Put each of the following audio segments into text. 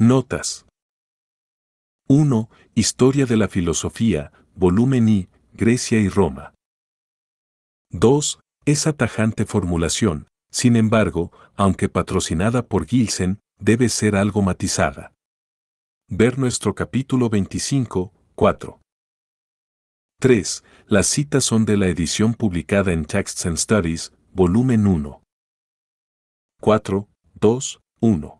Notas. 1. Historia de la filosofía, volumen I, Grecia y Roma. 2. Esa tajante formulación, sin embargo, aunque patrocinada por Gilsen, debe ser algo matizada. Ver nuestro capítulo 25, 4. 3. Las citas son de la edición publicada en Texts and Studies, volumen 1. 4, 2, 1.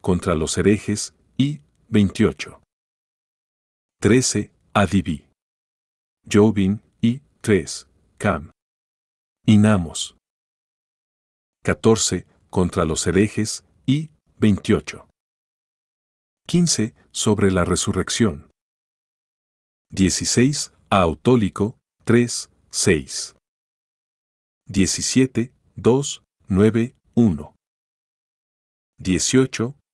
contra los herejes, y 28. 13. Adiví. Jobin, y 3. Cam. Inamos. 14. Contra los herejes, y 28. 15. Sobre la resurrección. 16. A Autólico, 3, 6. 17, 2, 9, 1. 18,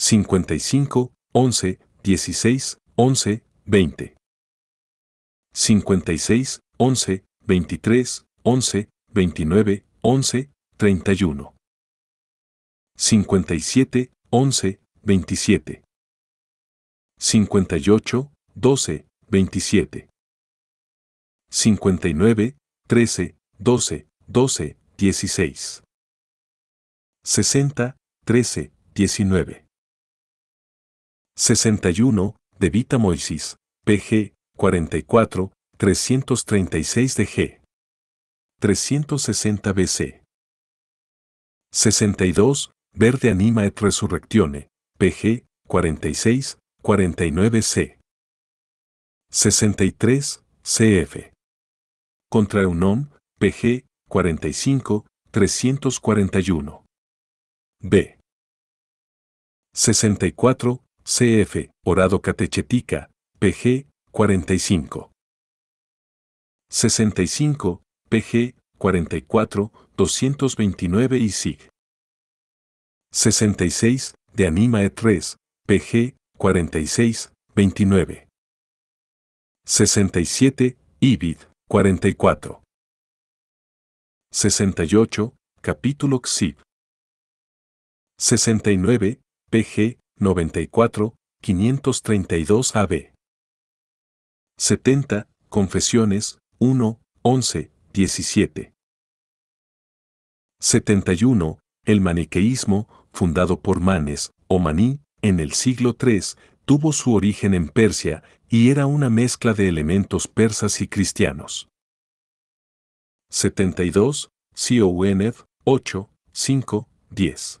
55, 11, 16, 11, 20. 56, 11, 23, 11, 29, 11, 31. 57, 11, 27. 58, 12, 27. 59, 13, 12, 12, 16. 60, 13, 19. 61, de Vita Moisis, PG, 44, 336 de G. 360 BC. 62, Verde Anima et Resurrectione, PG, 46, 49 C. 63, CF. Contra Eunom, PG, 45, 341. B. 64, CF, Orado Catechetica, PG 45. 65, PG 44, 229 y SIG. 66, de Anima E3, PG 46, 29. 67, IBID 44. 68, capítulo XIV. 69, PG 94, 532 AB. 70, Confesiones, 1, 11, 17. 71, el maniqueísmo, fundado por Manes, o Maní, en el siglo III, tuvo su origen en Persia y era una mezcla de elementos persas y cristianos. 72, CONF, 8, 5, 10.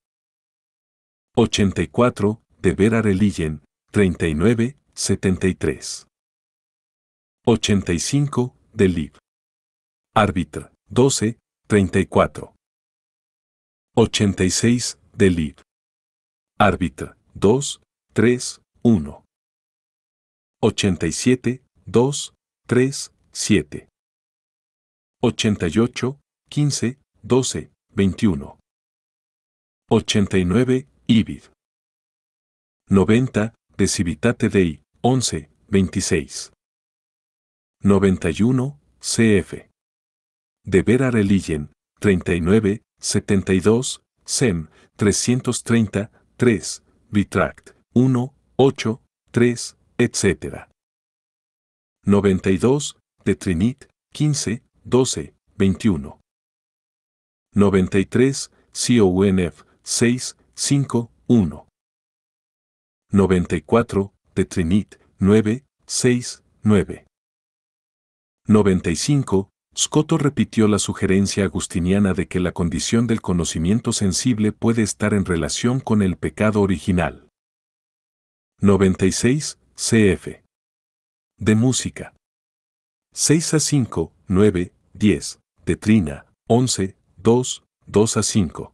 84, de Vera Religion, 39, 73. 85, de Lib. Árbitra, 12, 34. 86, de Lib. Árbitra, 2, 3, 1. 87, 2, 3, 7. 88, 15, 12, 21. 89, Ibid. 90, de Civitate Dei, 11, 26. 91, CF. De Vera Religion, 39, 72, SEM, 330, 3, Vitract, 1, 8, 3, etc. 92, de Trinit, 15, 12, 21. 93, CONF, 6, 5, 1. 94, de Trinit, 9, 6, 9. 95, Scotto repitió la sugerencia agustiniana de que la condición del conocimiento sensible puede estar en relación con el pecado original. 96, CF. De música. 6 a 5, 9, 10, tetrina 11, 2, 2 a 5.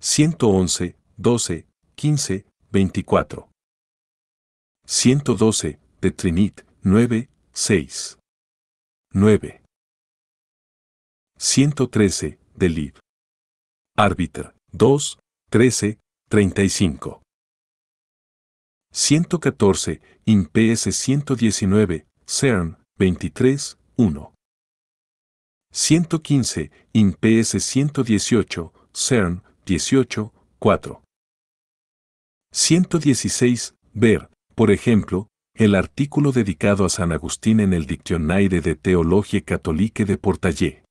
111, 12, 15, 24. 112, de Trinit, 9, 6. 9. 113, de Lib. Árbiter, 2, 13, 35. 114, INPS 119, CERN, 23, 1. 115, INPS 118, CERN, 18, 4. 116. Ver, por ejemplo, el artículo dedicado a San Agustín en el Diccionaire de Teologie Catholique de Portallé.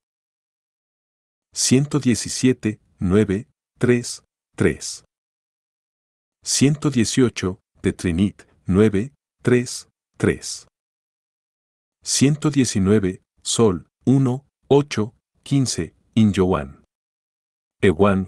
117, 9, 3, 3. 118, de Trinit, 9, 3, 3. 119, Sol, 1, 8, 15, Injoan. Ewang,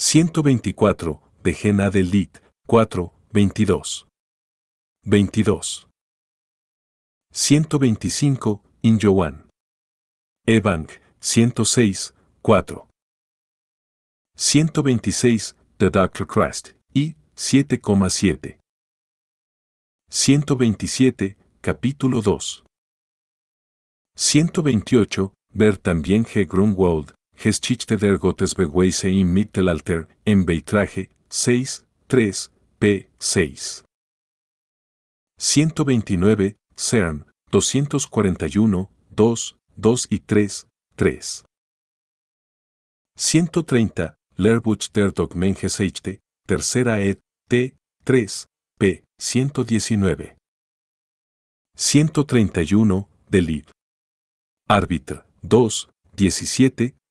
124, de Gena del 4, 22. 22. 125, In Joan. Evang, 106, 4. 126, The Dr. Christ, y 7,7. 127, capítulo 2. 128, ver también G. Grunwald, Geschichte der Gottesbeweise im Mittelalter, en Beitraje, 6, 3, p. 6. 129, CERN, 241, 2, 2 y 3, 3. 130, Lerbuch der Dogmengeschichte, tercera ed, t. 3, p. 119. 131, Deliv. Arbitr, 2, 17,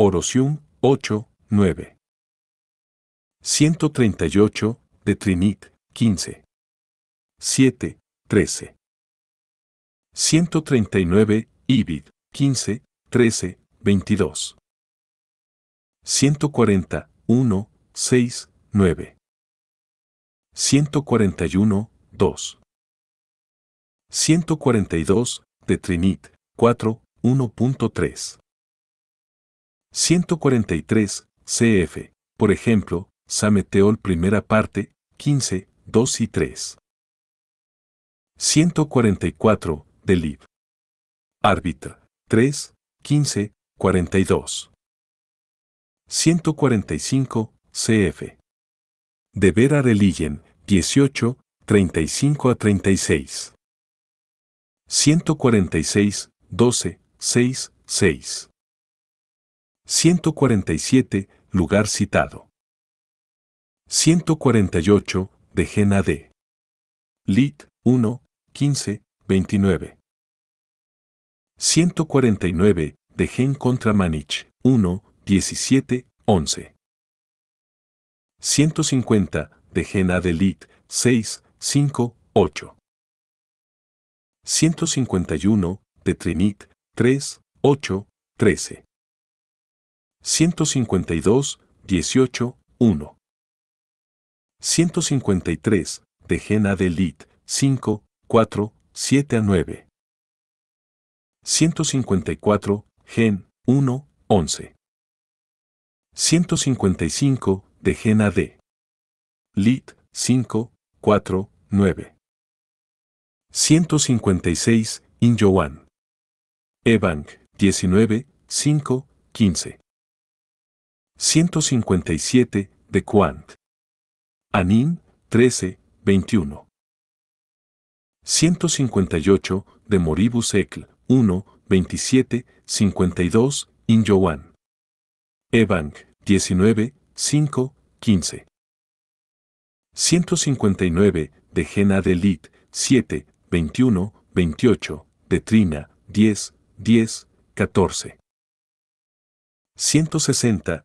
Orosium 8, 9. 138, de Trinit, 15. 7, 13. 139, Ibid, 15, 13, 22. 140, 1, 6, 9. 141, 2. 142, de Trinit, 4, 1.3. 143, CF, por ejemplo, Sameteol primera parte, 15, 2 y 3. 144, del Árbitra, 3, 15, 42. 145, CF. De a Religion, 18, 35 a 36. 146, 12, 6, 6. 147, lugar citado. 148, Dejena de. Lit. 1, 15, 29. 149, Dejen contra Manich. 1, 17, 11. 150, Dejena de Lit. 6, 5, 8. 151, de Trinit. 3, 8, 13. 152, 18, 1. 153, de Gena de Lit, 5, 4, 7 a 9. 154, Gen, 1, 11. 155, de Gena de Lit, 5, 4, 9. 156, Injoan. evang 19, 5, 15. 157, de Quant. Anin, 13, 21. 158, de Moribus Ecl, 1, 27, 52, In joan 19, 5, 15. 159, de Gena de 7, 21, 28, de Trina, 10, 10, 14. 160,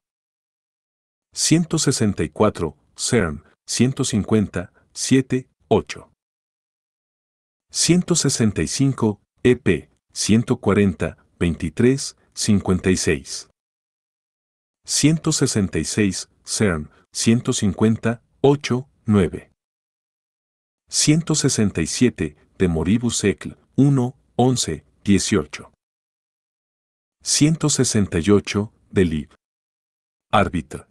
164, CERN, 150, 7, 8. 165, EP, 140, 23, 56. 166, CERN, 150, 8, 9. 167, de Ecl, 1, 11, 18. 168, Delib Árbitro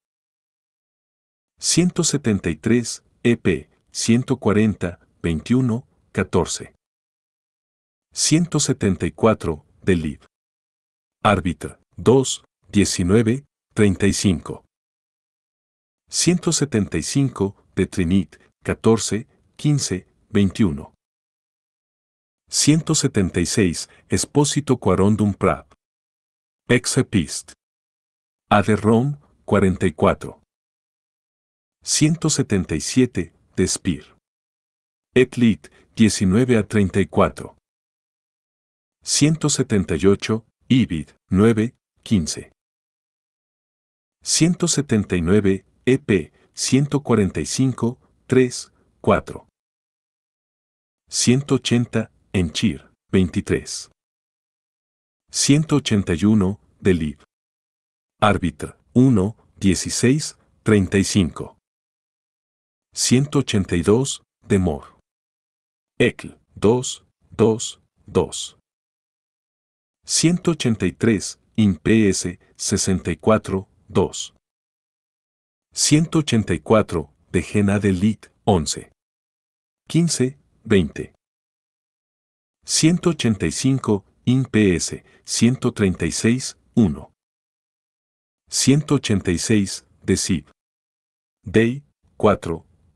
173, EP, 140, 21, 14. 174, de LID. Árbitra, 2, 19, 35. 175, de Trinit, 14, 15, 21. 176, Espósito Quarondum Prab. Exepist. de 44. 177, de spear Et 19 a 34. 178, Ibid, 9, 15. 179, EP, 145, 3, 4. 180, Enchir, 23. 181, Delib. Árbitro. 1, 16, 35. 182, de Mor. Ecl. 2, 2, 2. 183, INPS, 64, 2. 184, de Genadelit, 11. 15, 20. 185, INPS, 136, 1. 186, de Day, 4,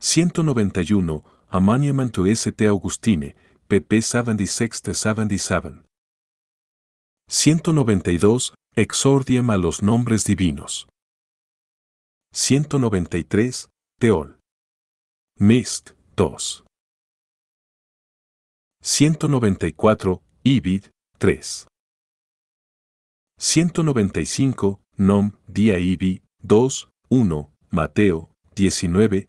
191, a to St. Augustine, pp. 76 77. 192, EXORDIEM a los nombres divinos. 193, Teol. Mist, 2. 194, Ibid, 3. 195, Nom, Dia Ibi, 2, 1, Mateo, 19,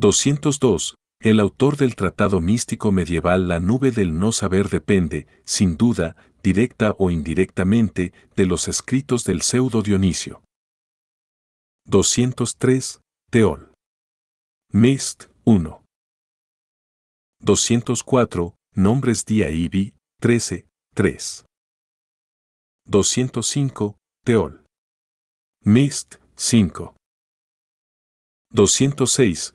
202. El autor del tratado místico medieval La nube del no saber depende, sin duda, directa o indirectamente, de los escritos del pseudo Dionisio. 203. Teol. Mist 1. 204. Nombres Dia 13, 3. 205. Teol. Mist 5. 206.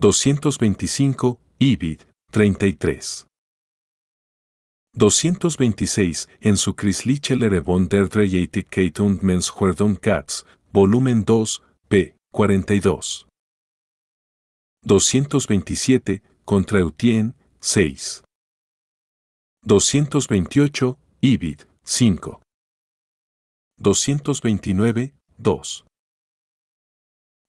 225, Ibid, 33. 226, en su Christliche der und Katz, volumen 2, p. 42. 227, contra Eutien, 6. 228, Ibid, 5. 229, 2.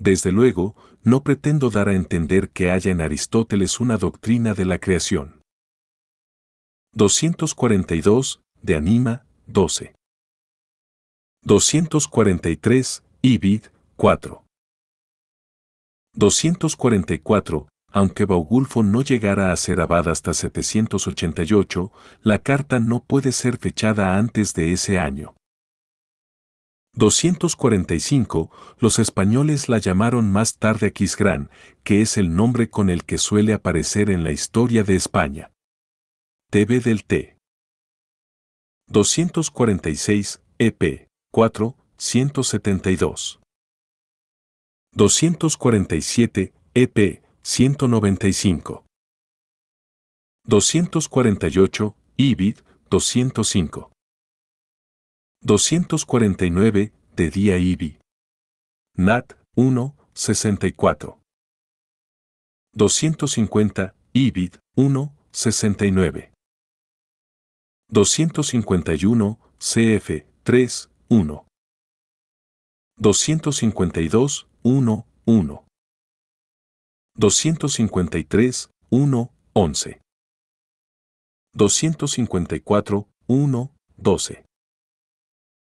Desde luego, no pretendo dar a entender que haya en Aristóteles una doctrina de la creación. 242, de Anima, 12. 243, Ibid, 4. 244. Aunque Baugulfo no llegara a ser abad hasta 788, la carta no puede ser fechada antes de ese año. 245, los españoles la llamaron más tarde Aquisgrán, que es el nombre con el que suele aparecer en la historia de España. TV del T. 246, EP, 4, 172. 247, EP, 195. 248, IBID, 205. 249, de Día Ibi. Nat 1, 64. 250, Ibid 1, 69. 251, CF 3, 1. 252, 1, 1. 253, 1, 11. 254, 1, 12.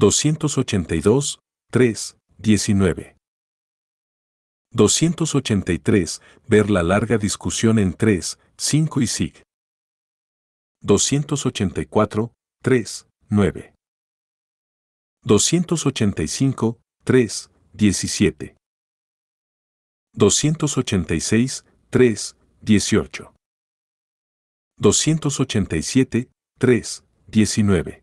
282, 3, 19. 283. Ver la larga discusión en 3, 5 y SIG. 284, 3, 9. 285, 3, 17. 286, 3, 18. 287, 3, 19.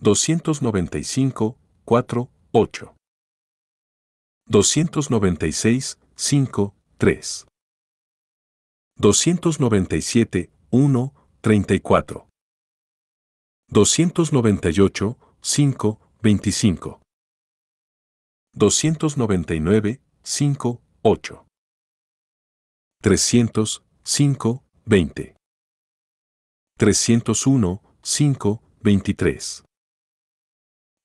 295, 4, 8. 296, 5, 3. 297, 1, 34. 298, 5, 25. 299, 5, 8. 300, 5, 20. 301, 5, 23.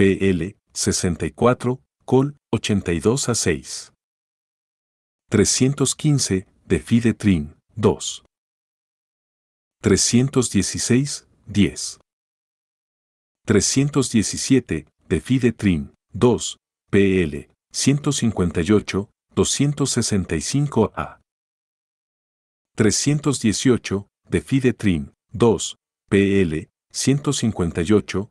PL 64, Col 82 a 6. 315, de trim 2. 316, 10. 317, de trim 2, PL 158, 265 a 318, de trim 2, PL 158,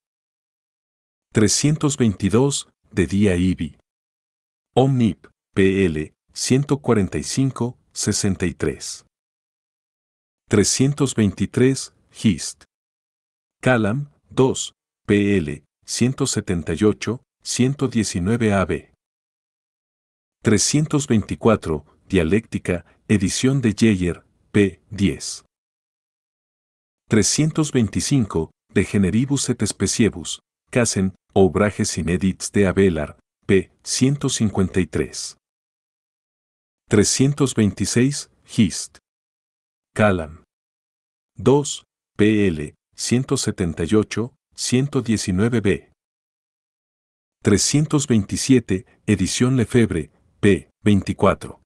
322, de Día IBI. Omnip, PL, 145, 63. 323, Hist. Calam, 2, PL, 178, 119 AB. 324, Dialéctica, edición de Yeyer, p. 10. 325, De Generibus et Speciebus, Casen, Obrajes inédits de Abelard, p. 153. 326, Hist. Calam. 2, PL, 178, 119b. 327, edición Lefebvre, p. 24.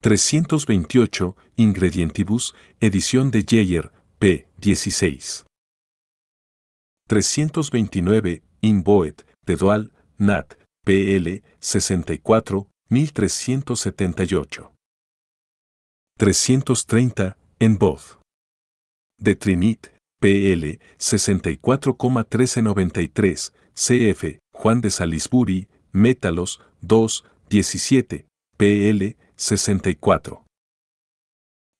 328, Ingredientibus, edición de Yeyer, p. 16. 329, Inboet, Dual, Nat, PL, 64, 1378. 330, en De Trinit, PL, 64,1393, CF, Juan de Salisbury, Métalos, 2, 17, PL, 64.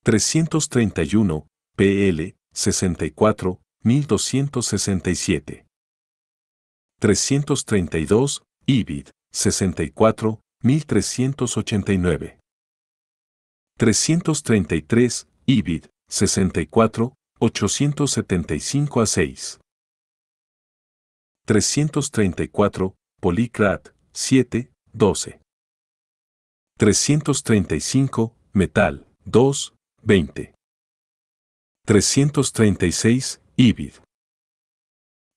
331, PL, 64, 1267. 332, Ibid, 64, 1389. 333, Ibid, 64, 875 a 6. 334, Policrat, 7, 12. 335, Metal, 2, 20. 336, Ibid.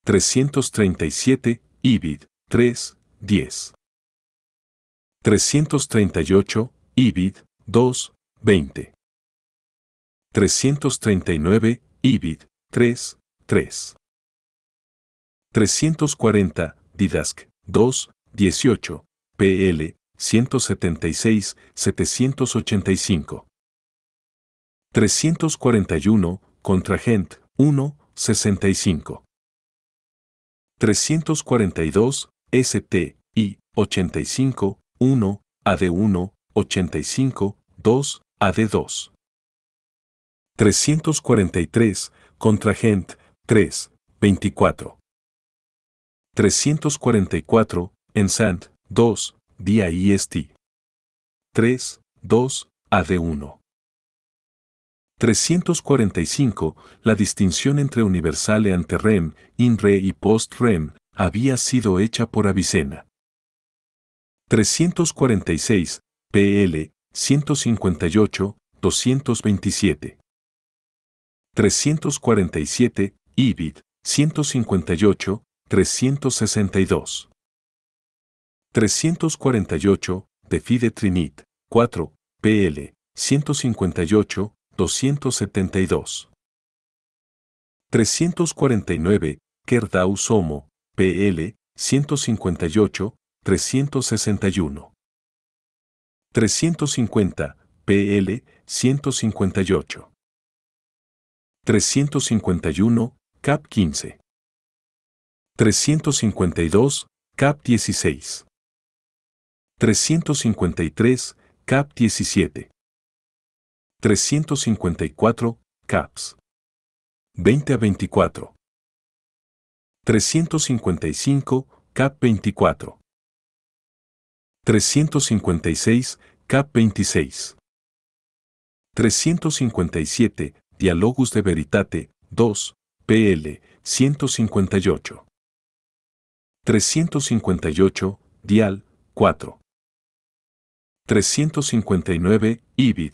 337, Ibid, 3, 10. 338, Ibid, 2, 20. 339, Ibid, 3, 3. 340, Didask, 2, 18, PL, 176, 785. 341, Contragent, 1, 65. 342, ST, Y 85, 1, AD1, 85, 2, AD2. 343, Contragent, 3, 24. 344, Ensant, 2, DIST. 3, 2, AD1. 345, la distinción entre universale ante rem, in y post rem había sido hecha por Avicena. 346, PL, 158, 227. 347, IBID 158, 362. 348, de Trinit, 4, PL, 158, 272. 349, Kerdau Somo, PL, 158, 361. 350, PL, 158. 351, CAP 15. 352, CAP 16. 353, CAP 17. 354, CAPS. 20 a 24. 355, CAP 24. 356, CAP 26. 357, Dialogus de Veritate, 2, PL, 158. 358, Dial, 4. 359, IBID,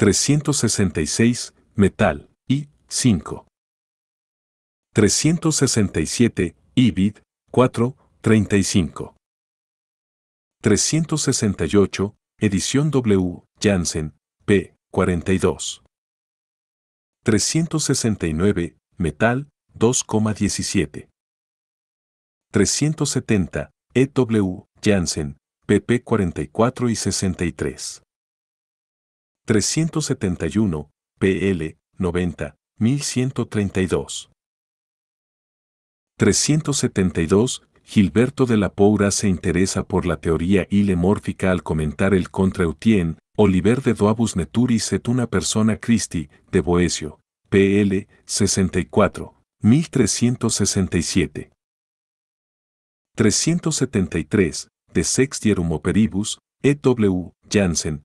366, metal, y 5. 367, ibid, 4, 35. 368, edición W, Janssen, p. 42. 369, metal, 2,17. 370, EW, Janssen, pp 44 y 63. 371, PL, 90, 1132. 372. Gilberto de la Poura se interesa por la teoría ilemórfica al comentar el contra Oliver de Doabus Neturis et una persona Christi, de Boesio, PL, 64, 1367. 373, de Sextierum Operibus, E.W. Jansen,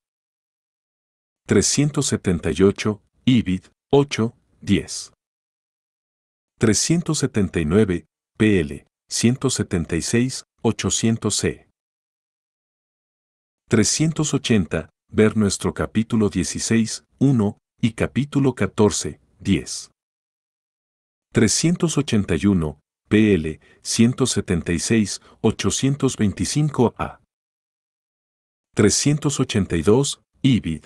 378, IBID, 8, 10. 379, PL, 176, 800C. 380, ver nuestro capítulo 16, 1, y capítulo 14, 10. 381, PL, 176, 825A. 382, IBID,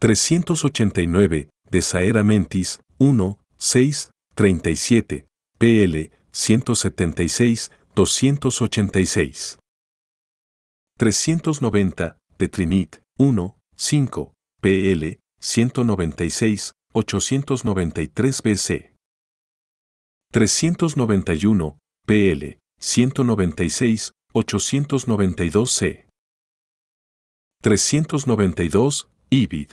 389, de Saera Mentis, 1, 6, 37, PL, 176, 286. 390, de Trinit, 1, 5, PL, 196, 893 BC. 391, PL, 196, 892 C. 392, IBID,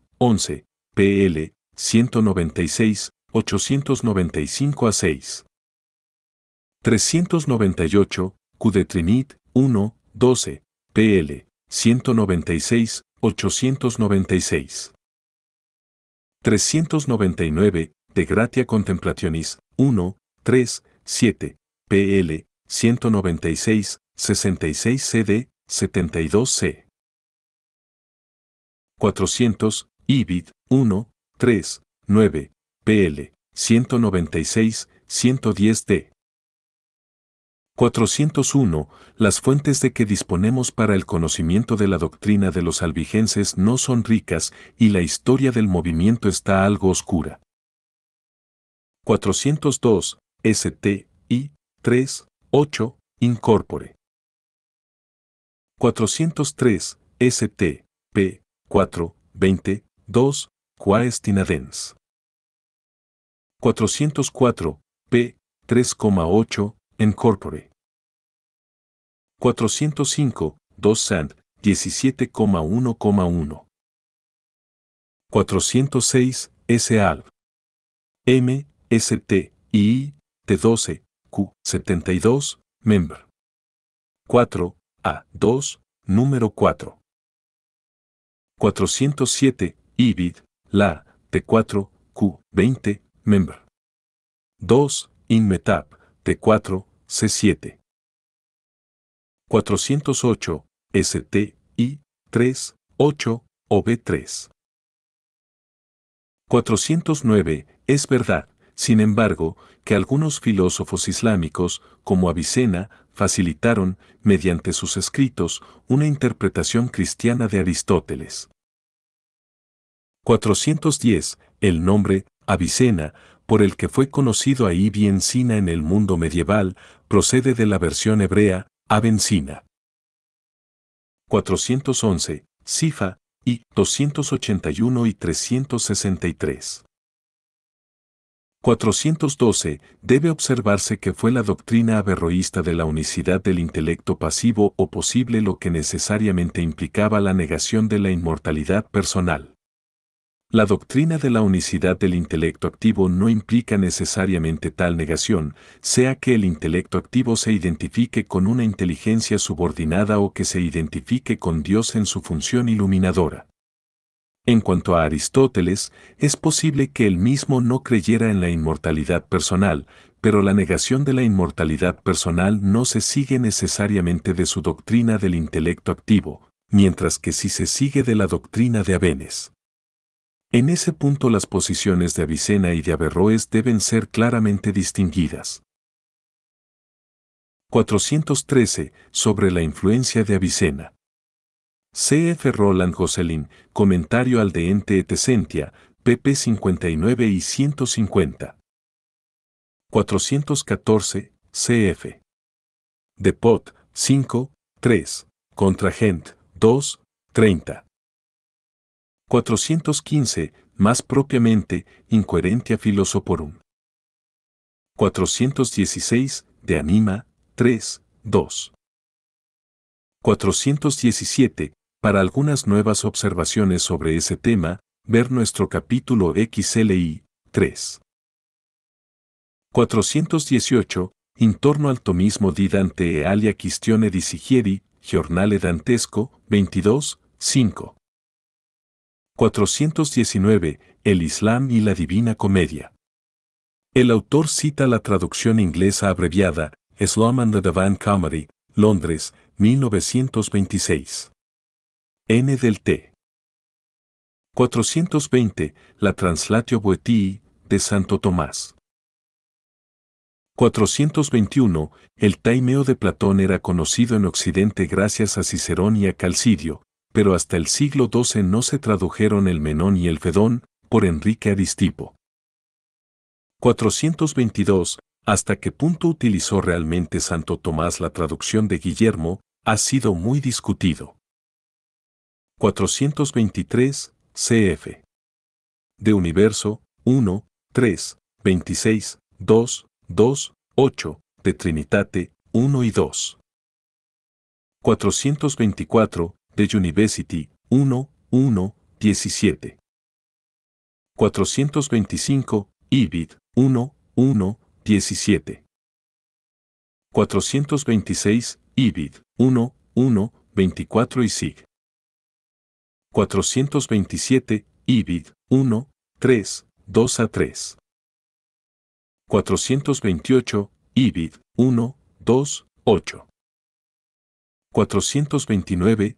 11, PL, 196, 895 a 6. 398, Cudetrinit 1, 12, PL, 196, 896. 399, de Gratia Contemplationis, 1, 3, 7, PL, 196, 66 CD, 72 C. 400, IBID 1, 3, 9, PL 196, 110D. 401. Las fuentes de que disponemos para el conocimiento de la doctrina de los albigenses no son ricas y la historia del movimiento está algo oscura. 402. St. 3, 8, Incorpore. 403. ST, P, 4, 20, 2, Quaestinadens. 404, p. 3,8, Encorpore. 405, 2 Sand, 17,1,1. 406, S. Alv. M, I, T12, Q, 72, Member. 4, A, 2, número 4. 407, IBID, La, T4, Q20, Member. 2. Inmetab, T4, C7. 408, STI, 3, 8, OB3. 409. Es verdad, sin embargo, que algunos filósofos islámicos, como Avicena, facilitaron, mediante sus escritos, una interpretación cristiana de Aristóteles. 410, el nombre, Avicena, por el que fue conocido ahí Sina en el mundo medieval, procede de la versión hebrea, Avencina. 411, Sifa, y 281 y 363. 412. Debe observarse que fue la doctrina averroísta de la unicidad del intelecto pasivo o posible lo que necesariamente implicaba la negación de la inmortalidad personal. La doctrina de la unicidad del intelecto activo no implica necesariamente tal negación, sea que el intelecto activo se identifique con una inteligencia subordinada o que se identifique con Dios en su función iluminadora. En cuanto a Aristóteles, es posible que él mismo no creyera en la inmortalidad personal, pero la negación de la inmortalidad personal no se sigue necesariamente de su doctrina del intelecto activo, mientras que sí se sigue de la doctrina de Avenes. En ese punto las posiciones de Avicena y de Averroes deben ser claramente distinguidas. 413. Sobre la influencia de Avicena. C.F. Roland Gosselin, comentario al de Ente Etesentia, pp. 59 y 150. 414. C.F. De Pot, 5, 3. Contra Gent, 2, 30. 415, más propiamente, Incoherentia Philosophorum. 416, de Anima, 3, 2. 417, para algunas nuevas observaciones sobre ese tema, ver nuestro capítulo XLI, 3. 418, Intorno al tomismo di Dante e alia questione di Sigieri, Giornale Dantesco, 22, 5. 419, El Islam y la Divina Comedia. El autor cita la traducción inglesa abreviada, Islam and the Divine Comedy, Londres, 1926. N del T. 420, la Translatio Boetii, de Santo Tomás. 421, el Taimeo de Platón era conocido en Occidente gracias a Cicerón y a Calcidio, pero hasta el siglo XII no se tradujeron el Menón y el Fedón, por Enrique Aristipo. 422. Hasta qué punto utilizó realmente Santo Tomás la traducción de Guillermo, ha sido muy discutido. 423, CF. De Universo, 1, 3, 26, 2, 2, 8, de Trinitate, 1 y 2. 424, The University, 1, 1, 17. 425, Ibid, 1, 1, 17. 426, Ibid, 1, 1, 24 y SIG. 427, Ibid, 1, 3, 2 a 3. 428, Ibid, 1, 2, 8. 429,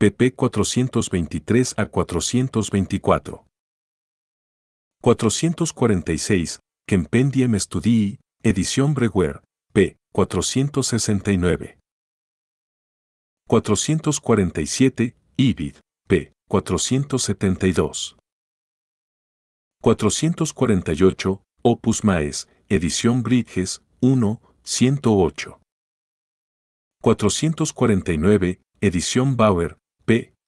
pp 423 a 424. 446, Kempendiem Studii, edición Breguer, p. 469. 447, Ibid, p. 472. 448, Opus Maes, edición Bridges, 1, 108. 449, edición Bauer,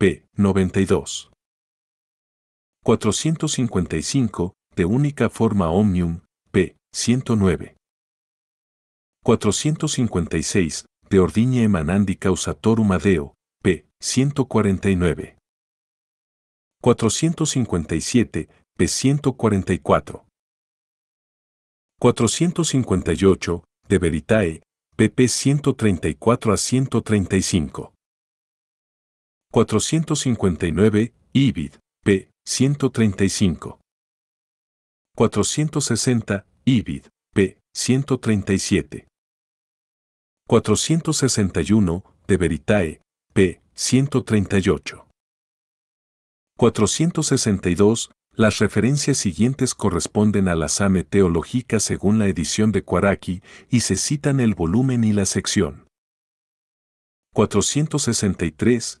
p. 92. 455, de única forma omnium, p. 109. 456, de ordiña emanandi causatorum adeo, p. 149. 457, p. 144. 458, de veritae, pp. 134 a 135. 459, IBID, p. 135. 460, IBID, p. 137. 461, de Veritae, p. 138. 462, las referencias siguientes corresponden a la Same Teológica según la edición de Cuaraki y se citan el volumen y la sección. 463,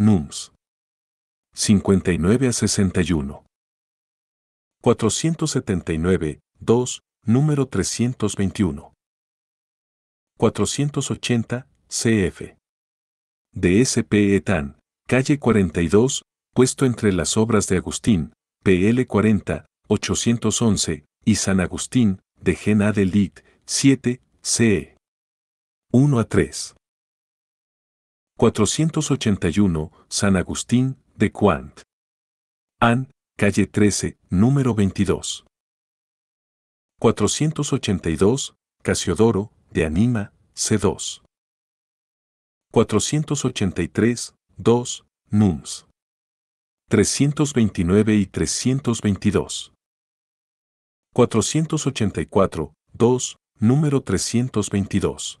NUMS. 59 a 61. 479, 2, número 321. 480, CF. DSP Etan, calle 42, puesto entre las obras de Agustín, PL 40, 811, y San Agustín, de Gena de 7, CE. 1 a 3. 481, San Agustín, de Quant. An, calle 13, número 22. 482, Casiodoro, de Anima, C2. 483, 2, Nums. 329 y 322. 484, 2, número 322.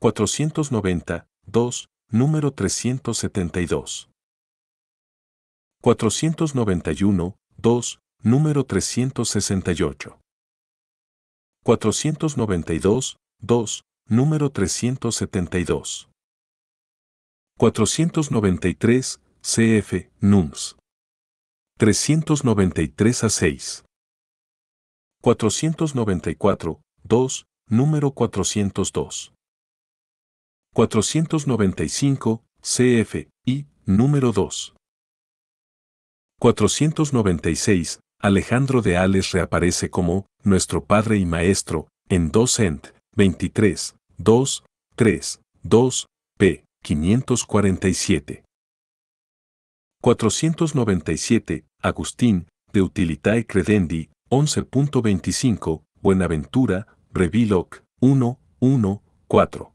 490, 2, número 372. 491, 2, número 368. 492, 2, número 372. 493, CF, NUMS. 393 a 6. 494, 2, número 402. 495, CF, I, número 2. 496, Alejandro de Ales reaparece como nuestro Padre y Maestro en 2 23, 2, 3, 2, p. 547. 497, Agustín, de Utilitae Credendi, 11.25, Buenaventura, Reviloc, 1, 1, 4.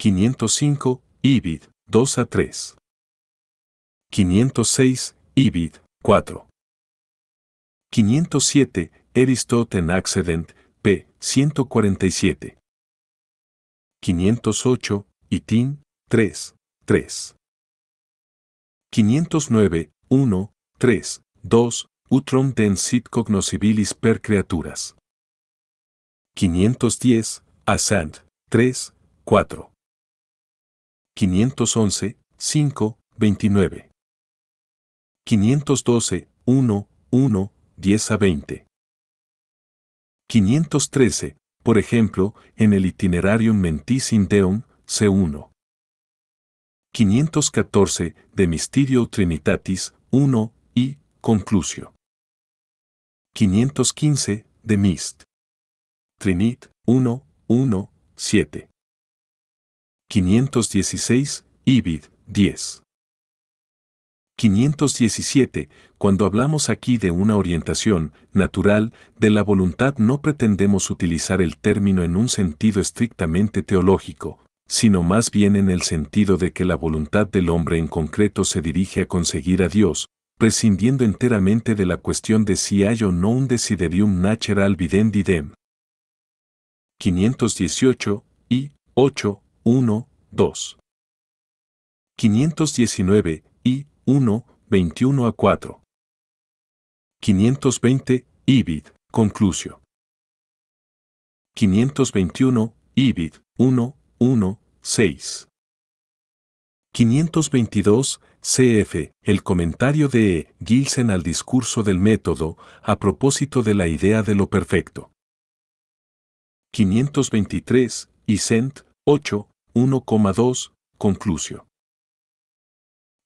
505, IBID, 2 a 3. 506, IBID, 4. 507, Eristoten Accident, p. 147. 508, ITIN, 3, 3. 509, 1, 3, 2, Utrum densit cognoscibilis per creaturas. 510, Asant, 3, 4. 511, 5, 29. 512, 1, 1, 10 a 20. 513, por ejemplo, en el itinerario Mentis in Deum, C1. 514, de Mysterio Trinitatis, 1, y, Conclusio. 515, de Mist. Trinit, 1, 1, 7. 516, Ibid, 10. 517, cuando hablamos aquí de una orientación natural de la voluntad no pretendemos utilizar el término en un sentido estrictamente teológico, sino más bien en el sentido de que la voluntad del hombre en concreto se dirige a conseguir a Dios, prescindiendo enteramente de la cuestión de si hay o no un desiderium natural videndi 518 y 8 1, 2. 519 y 1, 21 a 4. 520, IBID, conclusio. 521, IBID, 1, 1, 6. 522, CF, el comentario de E. Gilsen al discurso del método, a propósito de la idea de lo perfecto. 523, Isent, 8, 1,2, conclusio.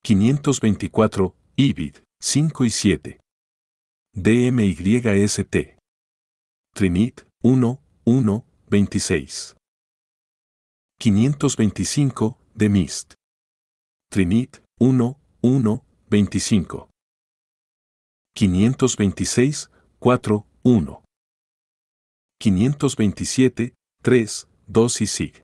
524, IBID, 5 y 7. DMYST. Trinit, 1, 1, 26. 525, DEMIST. Trinit, 1, 1, 25. 526, 4, 1. 527, 3, 2 y SIG.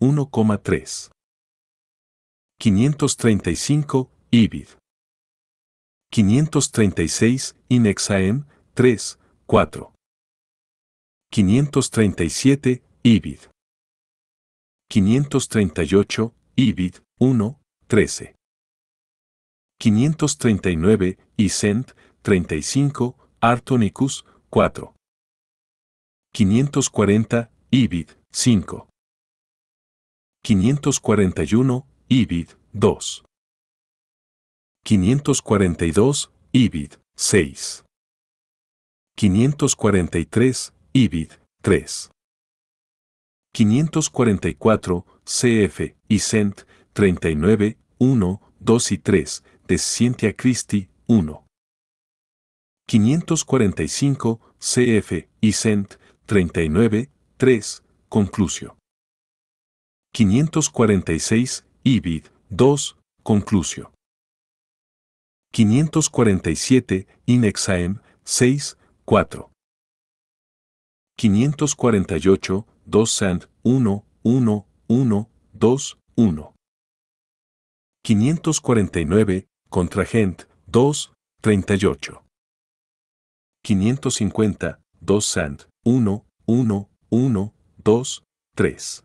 1,3. 535, Ibid. 536, Inexaem, 3, 4. 537, Ibid. 538, Ibid, 1, 13. 539, Isent, 35, Artonicus, 4. 540, Ibid, 5. 541, Ibid, 2. 542, Ibid, 6. 543, Ibid, 3. 544, CF, y Cent. 39, 1, 2 y 3, de a Christi, 1. 545, CF, y Cent. 39, 3, Conclusio. 546, Ibid, 2, Conclusio. 547, Inexaem, 6, 4. 548, 2 Sand, 1, 1, 1, 2, 1. 549, Contragent, 2, 38. 550, 2 Sand, 1, 1, 1, 2, 3.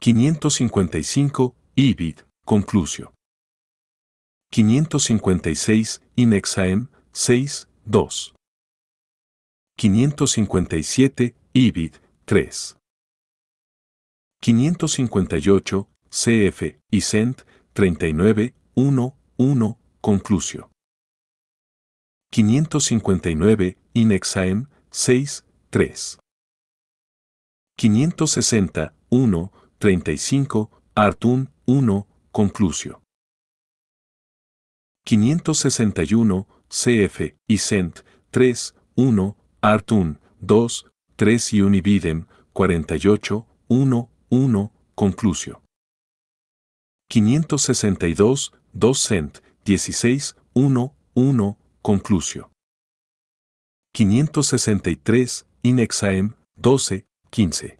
555, Ibid, Conclusio. 556, Inexaem, 6, 2. 557, Ibid, 3. 558, CF, Isent, 39, 1, 1, Conclusio. 559, Inexaem, 6, 3. 560, 1, 35, Artun 1, Conclusio. 561, CF, y Cent. 3, 1, Artun 2, 3 y Unividem 48, 1, 1, Conclusio. 562, 2 cent, 16, 1, 1, conclusio. 563, inexaem, 12, 15.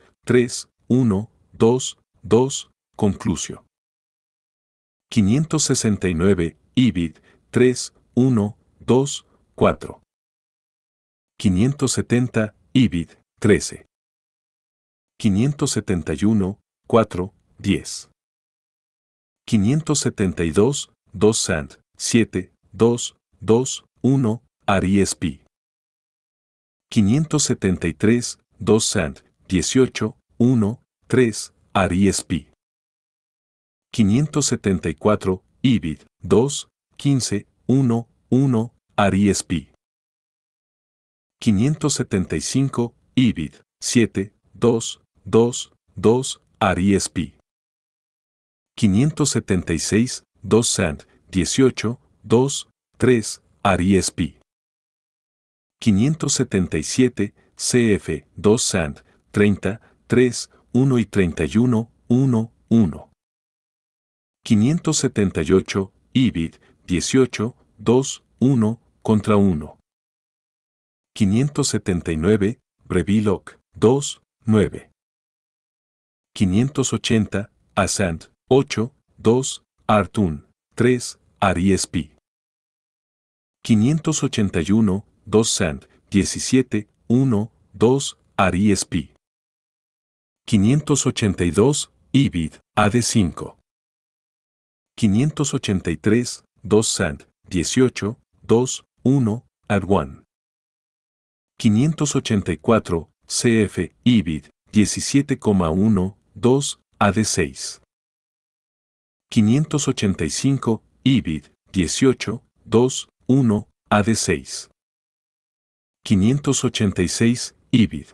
3, 1, 2, 2, conclusión. 569, IBID, 3, 1, 2, 4. 570, IBID, 13. 571, 4, 10. 572, 2 SAND, 7, 2, 2, 1, ARIESP. 573, 2 SAND, 18, 1, 3, Aries 574, Ibid, 2, 15, 1, 1, Ariespi 575, Ibid, 7, 2, 2, 2, Aries 576, 2 Sand, 18, 2, 3, Aries 577, CF, 2 Sand, 30, 3, 1 y 31, 1, 1. 578, IBID, 18, 2, 1, contra 1. 579, Breviloc, 2, 9. 580, Asant, 8, 2, Artun, 3, Ariespi. 581, 2 Sand, 17, 1, 2, Ariespi. 582, Ibid, AD5. 583, 2 Sand, 18, 2, 1, AD1. 584, CF, Ibid, 17,1, 2, AD6. 585, Ibid, 18, 2, 1, AD6. 586, Ibid,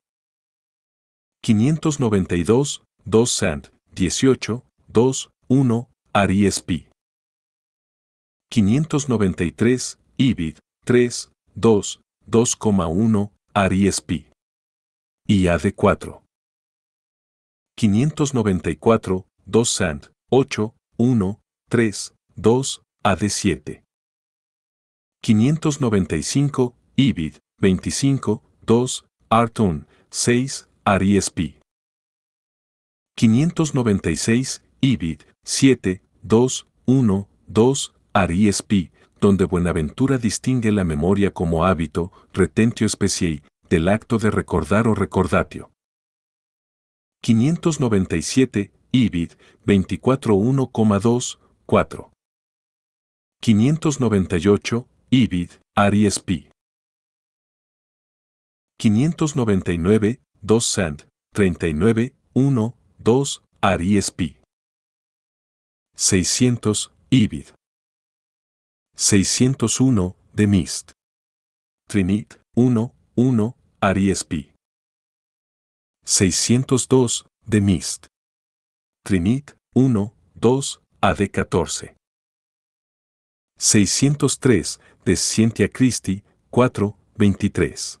592, 2 sand 18, 2, 1, s 593, Ibid, 3, 2, 2,1, arisp Y AD 4. 594, 2 sand 8, 1, 3, 2, AD 7. 595, Ibid, 25, 2, Artun, 6, ARISP. 596, Ibid, 7, 2, 1, 2, ARISP, donde Buenaventura distingue la memoria como hábito, retentio especiei, del acto de recordar o recordatio. 597, Ibid, 24.1,2, 4. 598, Ibid, Aries 599, 2 Sand, 39, 1, 2, Aries P. 600, Ibid. 601, de Mist. Trinit, 1, 1, Aries 602, de Mist. Trinit, 1, 2, AD14. 603, de Scientia Christi, 4, 23.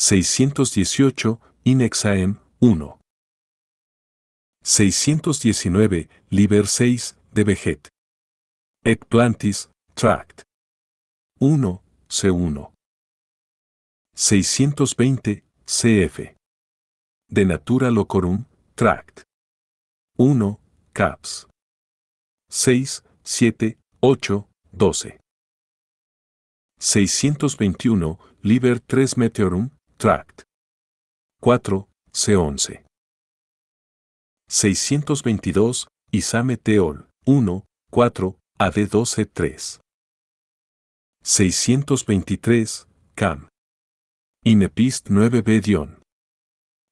618, Inexaem 1. 619, Liber 6, de Beget. Et Tract. 1, C1. 620, CF. De Natura Locorum, Tract. 1, Caps. 6, 7, 8, 12. 621, Liber 3 Meteorum, Tract. 4, C11. 622, Isame Teol, 1, 4, AD12, 3. 623, Cam. Inepist 9B-. dion.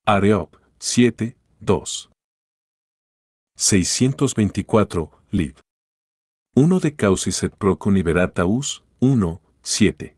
Areop, 7, 2. 624, Lib. 1 de Causiset proconiberata Us, 1, 7.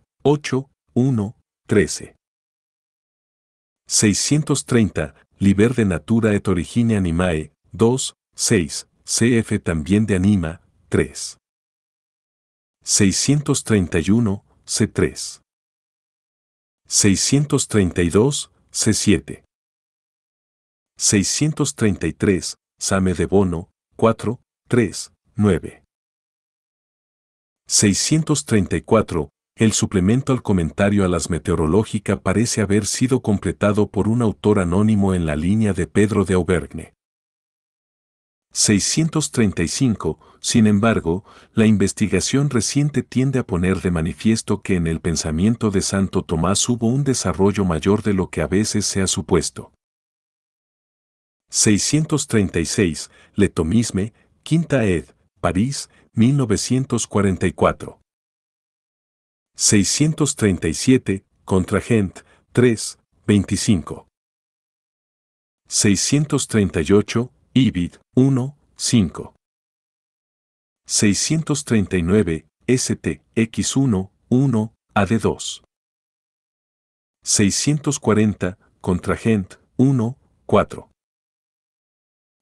8, 1, 13. 630, Liber de Natura et Origine Animae, 2, 6, CF también de Anima, 3. 631, C3. 632, C7. 633, Same de Bono, 4, 3, 9. 634, el suplemento al comentario a las meteorológicas parece haber sido completado por un autor anónimo en la línea de Pedro de Auvergne. 635, sin embargo, la investigación reciente tiende a poner de manifiesto que en el pensamiento de Santo Tomás hubo un desarrollo mayor de lo que a veces se ha supuesto. 636, Letomisme, Quinta ed., París, 1944. 637, contra Gent, 3, 25. 638, Ibid, 1, 5. 639, ST, X1, 1, AD2. 640, contra 1, 4.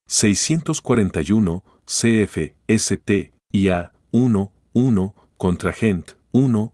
641, CF, ST, IA, 1, 1, contra 1,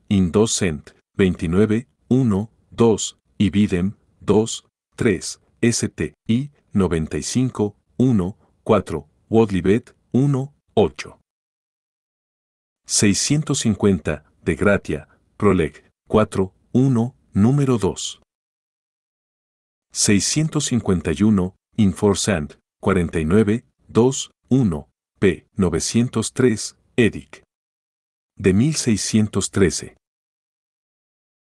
Indocent, 29, 1, 2, y Bidem, 2, 3, ST, 95, 1, 4, Wodlibet, 1, 8. 650, de Gratia, Proleg, 4, 1, número 2. 651, Inforsand, 49, 2, 1, P, 903, EDIC. De 1613.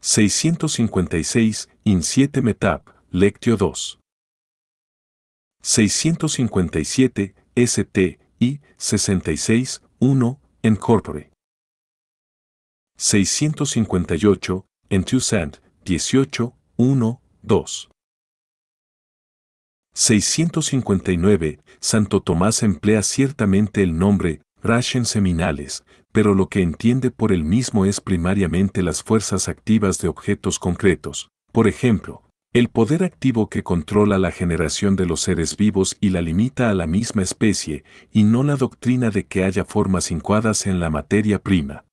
656, in 7 Metap, Lectio 2. 657, ST, I 66, 1, Encorpore. 658, EN Tusant, 18, 1, 2. 659, Santo Tomás emplea ciertamente el nombre Rashen seminales, pero lo que entiende por el mismo es primariamente las fuerzas activas de objetos concretos, por ejemplo, el poder activo que controla la generación de los seres vivos y la limita a la misma especie, y no la doctrina de que haya formas incuadas en la materia prima.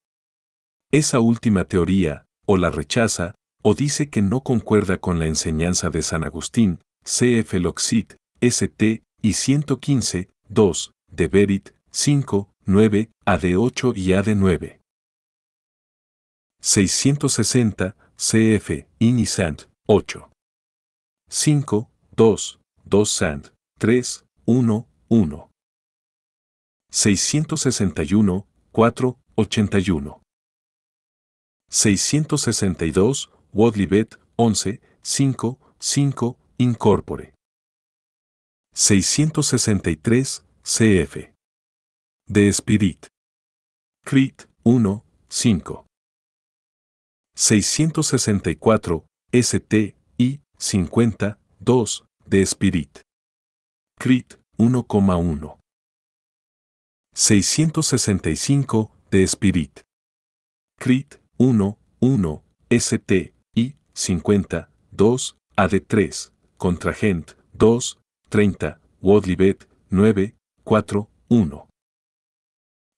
Esa última teoría, o la rechaza, o dice que no concuerda con la enseñanza de San Agustín, C.F. Loxit, ST, y 115, 2, de Berit, 5, 9, AD8 y de 9 660, CF, Inisant 8. 5, 2, 2 SAND, 3, 1, 1. 661, 4, 81. 662, Wadlibet, 11, 5, 5, Incorpore. 663, CF de Spirit. Crit 1, 5. 664, ST, I, 50, 2, de Spirit. Crit 1,1. 665, de Spirit. Crit 1, 1, ST, I, 50, 2, AD3, Contragent, 2, 30, Wodlibet, 9, 4, 1.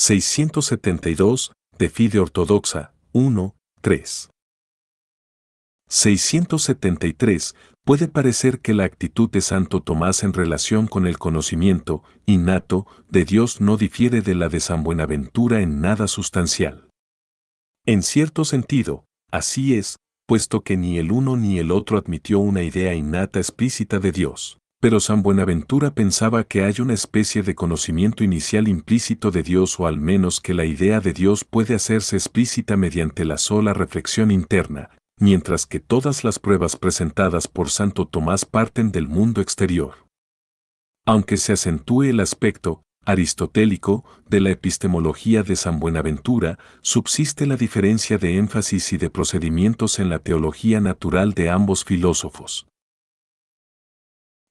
672, de Fide Ortodoxa, 1, 3. 673. Puede parecer que la actitud de Santo Tomás en relación con el conocimiento innato de Dios no difiere de la de San Buenaventura en nada sustancial. En cierto sentido, así es, puesto que ni el uno ni el otro admitió una idea innata explícita de Dios pero San Buenaventura pensaba que hay una especie de conocimiento inicial implícito de Dios o al menos que la idea de Dios puede hacerse explícita mediante la sola reflexión interna, mientras que todas las pruebas presentadas por Santo Tomás parten del mundo exterior. Aunque se acentúe el aspecto aristotélico de la epistemología de San Buenaventura, subsiste la diferencia de énfasis y de procedimientos en la teología natural de ambos filósofos.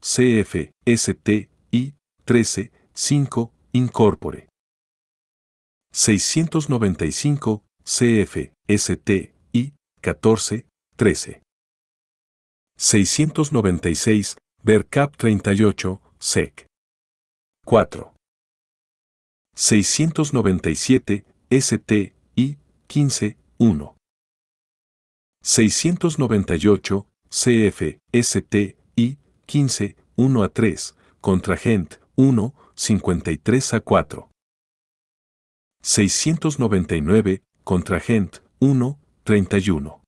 CF, ST, 13, 5, Incorpore. 695, CF, ST, 14, 13. 696, Vercap 38, SEC. 4. 697, STI I, 15, 1. 698, CF, 15, 1 a 3, contra Gent, 1, 53 a 4. 699, contra Gent, 1, 31.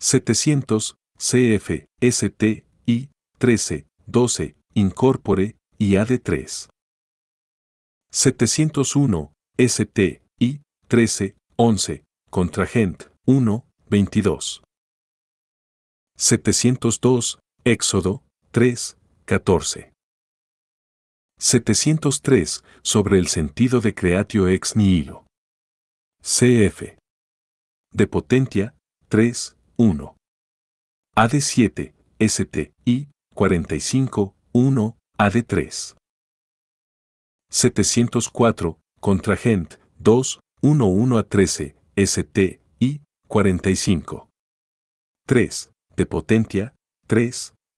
700, CF, ST, I, 13, 12, Incorpore, y AD3. 701, ST, I, 13, 11, contra Gent, 1, 22. 702, Éxodo 3, 14. 703, sobre el sentido de creatio ex nihilo. CF. De Potencia, 3, 1. AD 7, STI, 45, 1, AD 3. 704, Contragent 2, 1, 1 a 13, ST, I 45. 3, de Potentia, 3,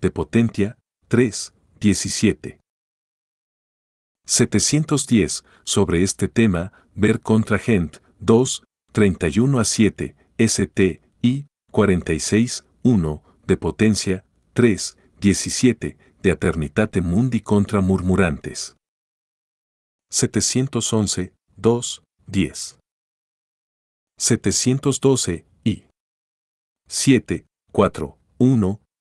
de potencia, 3, 17. 710, sobre este tema, ver contra Gent, 2, 31 a 7, ST, i, 46, 1, de Potencia, 3, 17, de Aternitate Mundi contra Murmurantes. 711, 2, 10. 712, y 7, 4, 1,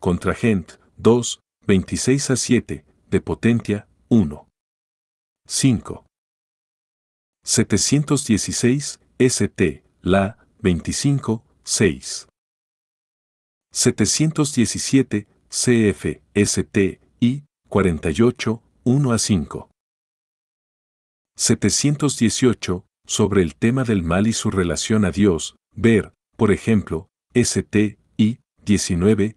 contra Gent, 2, 26 a 7, de Potencia, 1. 5. 716, ST, La, 25, 6. 717, CF, ST, I, 48, 1 a 5. 718, sobre el tema del mal y su relación a Dios, ver, por ejemplo, ST, I, 19,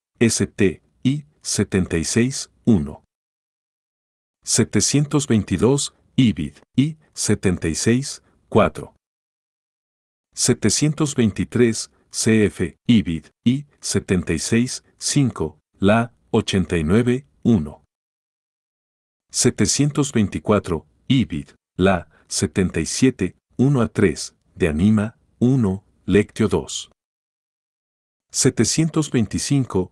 ST, I, 76, 1. 722, IBID, I, 76, 4. 723, CF, IBID, I, 76, 5, LA, 89, 1. 724, IBID, LA, 77, 1 a 3, de Anima, 1, Lectio 2. 725,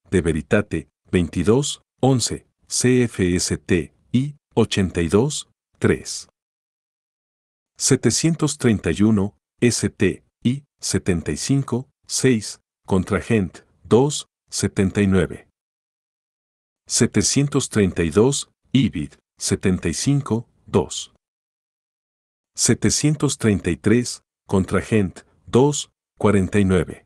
de Veritate, 22, 11, CFST, y 82, 3. 731, ST, y 75, 6, contra 2, 79. 732, IBID, 75, 2. 733, contra 2, 49.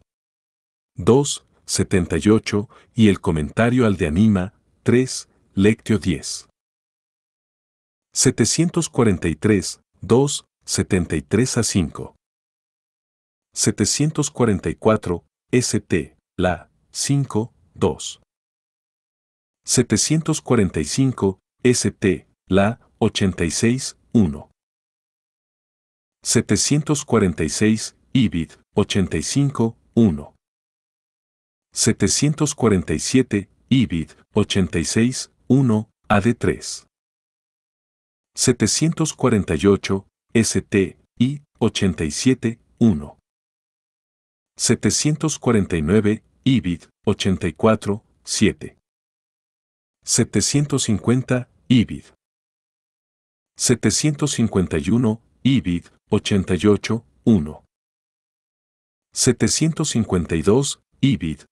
2, 78, y el comentario al de Anima, 3, Lectio 10. 743, 2, 73 a 5. 744, ST, la, 5, 2. 745, ST, la, 86, 1. 746, IBID, 85, 1. 747, IBID, 86, 1, AD3. 748, STI 87, 1. 749, IBID, 84, 7. 750, IBID. 751, IBID, 88, 1. 752, IBID,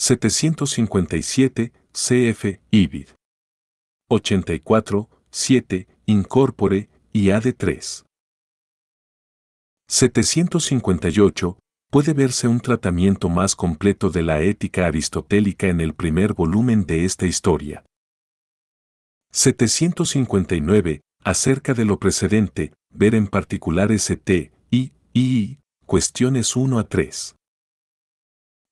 757, CF, IBID. 84, 7, Incorpore, ad 3. 758, puede verse un tratamiento más completo de la ética aristotélica en el primer volumen de esta historia. 759, acerca de lo precedente, ver en particular ST, i i cuestiones 1 a 3.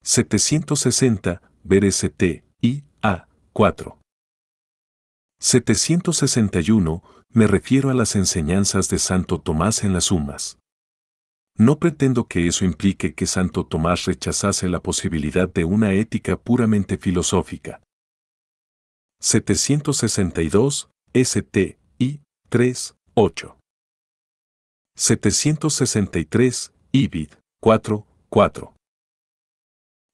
760, BRST, I, A, 4. 761, me refiero a las enseñanzas de Santo Tomás en las sumas. No pretendo que eso implique que Santo Tomás rechazase la posibilidad de una ética puramente filosófica. 762, ST, I, 3, 8. 763, IBID, 4, 4.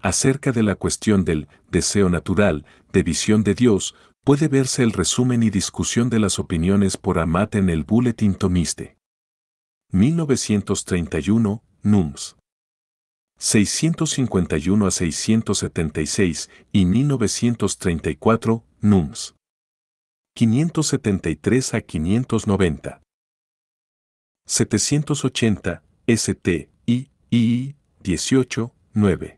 Acerca de la cuestión del deseo natural, de visión de Dios, puede verse el resumen y discusión de las opiniones por Amat en el Bulletin Tomiste. 1931, NUMS. 651 a 676 y 1934, NUMS. 573 a 590. 780, ST, I, I, 18, 9.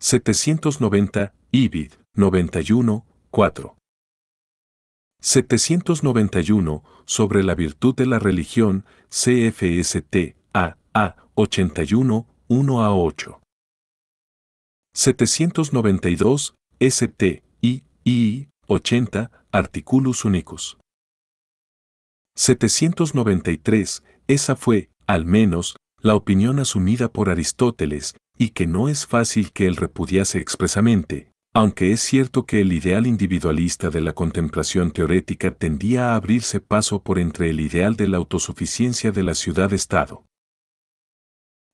790, Ibid, 91, 4. 791, sobre la virtud de la religión, CFST, A, 81, 1 a 8. 792, ST, I, I, 80, Articulus Unicus. 793, esa fue, al menos, la opinión asumida por Aristóteles, y que no es fácil que él repudiase expresamente, aunque es cierto que el ideal individualista de la contemplación teorética tendía a abrirse paso por entre el ideal de la autosuficiencia de la ciudad-estado.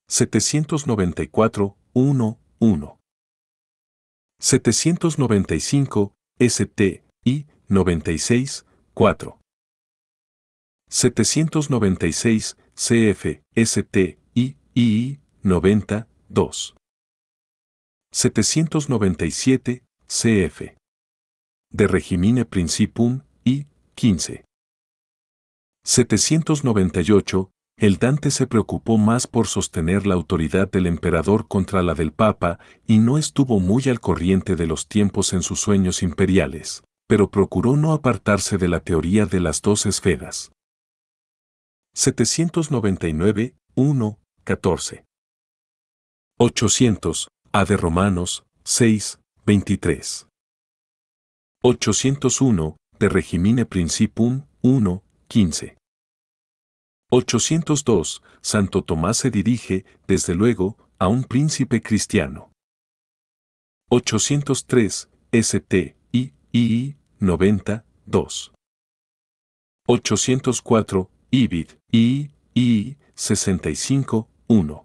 794, 1, 1. 795, ST, i 96, 4. 796, CF, ST, I, i 90, 2. 797, CF. De Regimine Principum, y 15. 798, el Dante se preocupó más por sostener la autoridad del emperador contra la del papa y no estuvo muy al corriente de los tiempos en sus sueños imperiales, pero procuró no apartarse de la teoría de las dos esferas. 799, 1, 14. 800, A de Romanos, 6, 23. 801, de Regimine Principum, 1, 15. 802, Santo Tomás se dirige, desde luego, a un príncipe cristiano. 803, ST, I, I. 90, 2. 804, IBID, I. II, 65, 1.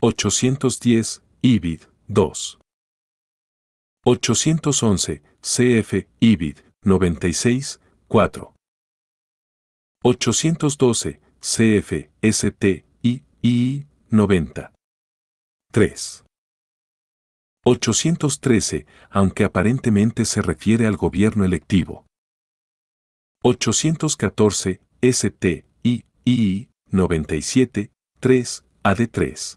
810, IBID, 2. 811, CF, IBID, 96, 4. 812, CF, ST, I, I, 90. 3. 813, aunque aparentemente se refiere al gobierno electivo. 814, ST, I, I, 97, 3, AD3.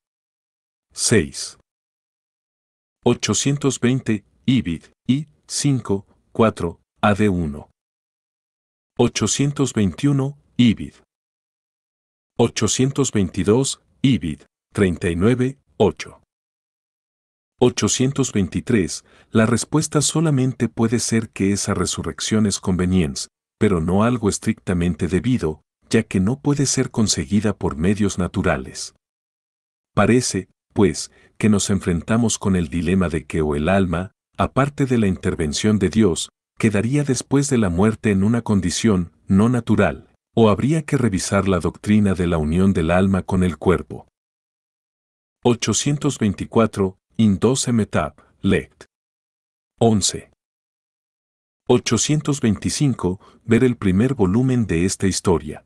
6. 820, IBID, I5, 4, AD1. 821, IBID. 822, IBID, 39, 8. 823. La respuesta solamente puede ser que esa resurrección es convenience, pero no algo estrictamente debido, ya que no puede ser conseguida por medios naturales. Parece, pues, que nos enfrentamos con el dilema de que o el alma, aparte de la intervención de Dios, quedaría después de la muerte en una condición no natural, o habría que revisar la doctrina de la unión del alma con el cuerpo. 824, in 12 Metab, Lect. 11. 825, ver el primer volumen de esta historia.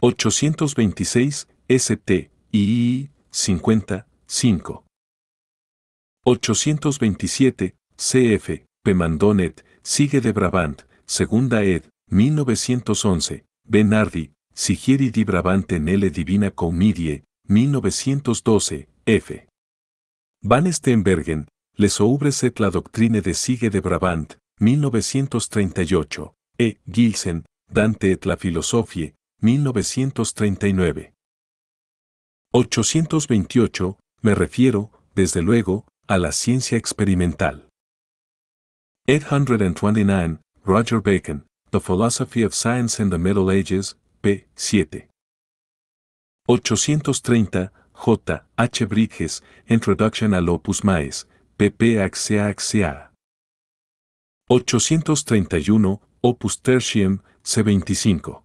826, ST, II, 50, 5. 827, CF, Pemandonet, Sigue de Brabant, Segunda ed, 1911, Benardi, Sigieri di Brabante nelle Divina Comidie, 1912, F. Van Steenbergen, Les Oubres et la Doctrine de Sigue de Brabant, 1938, E. Gilsen, Dante et la Filosofie, 1939. 828, me refiero, desde luego, a la ciencia experimental. 829, Roger Bacon, The Philosophy of Science in the Middle Ages, p. 7. 830, J. H. Bridges, Introduction al Opus Maes, pp. Axia Axia. 831, Opus Tertium, C25.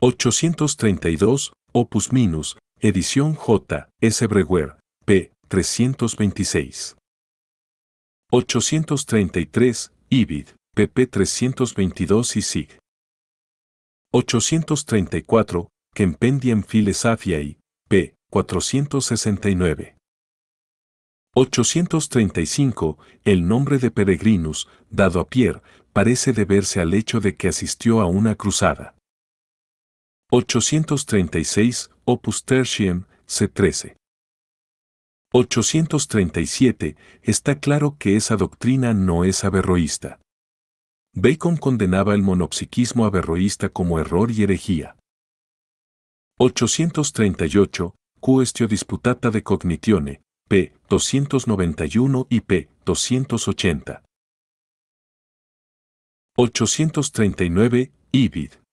832, Opus Minus, edición J. S. Breuer, p. 326. 833, Ibid, pp 322 y sig. 834, Kempendium Philosophiae, p. 469. 835, el nombre de Peregrinus, dado a Pierre, parece deberse al hecho de que asistió a una cruzada. 836, Opus Tertium, C13. 837. Está claro que esa doctrina no es averroísta. Bacon condenaba el monopsiquismo averroísta como error y herejía. 838. Cuestio disputata de cognitione, p. 291 y p. 280. 839. Ibid.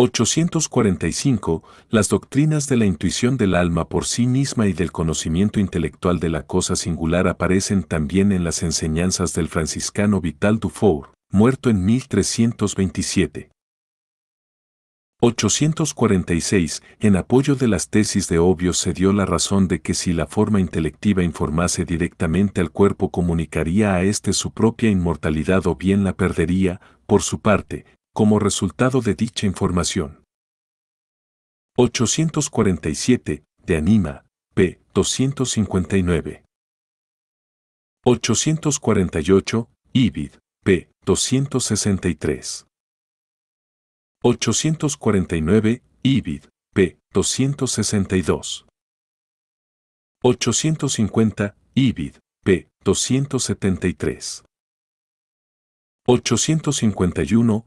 845. Las doctrinas de la intuición del alma por sí misma y del conocimiento intelectual de la cosa singular aparecen también en las enseñanzas del franciscano Vital Dufour, muerto en 1327. 846. En apoyo de las tesis de Obvio se dio la razón de que si la forma intelectiva informase directamente al cuerpo comunicaría a éste su propia inmortalidad o bien la perdería, por su parte, como resultado de dicha información. 847, de Anima, p. 259. 848, Ibid, p. 263. 849, Ibid, p. 262. 850, Ibid, p. 273. 851,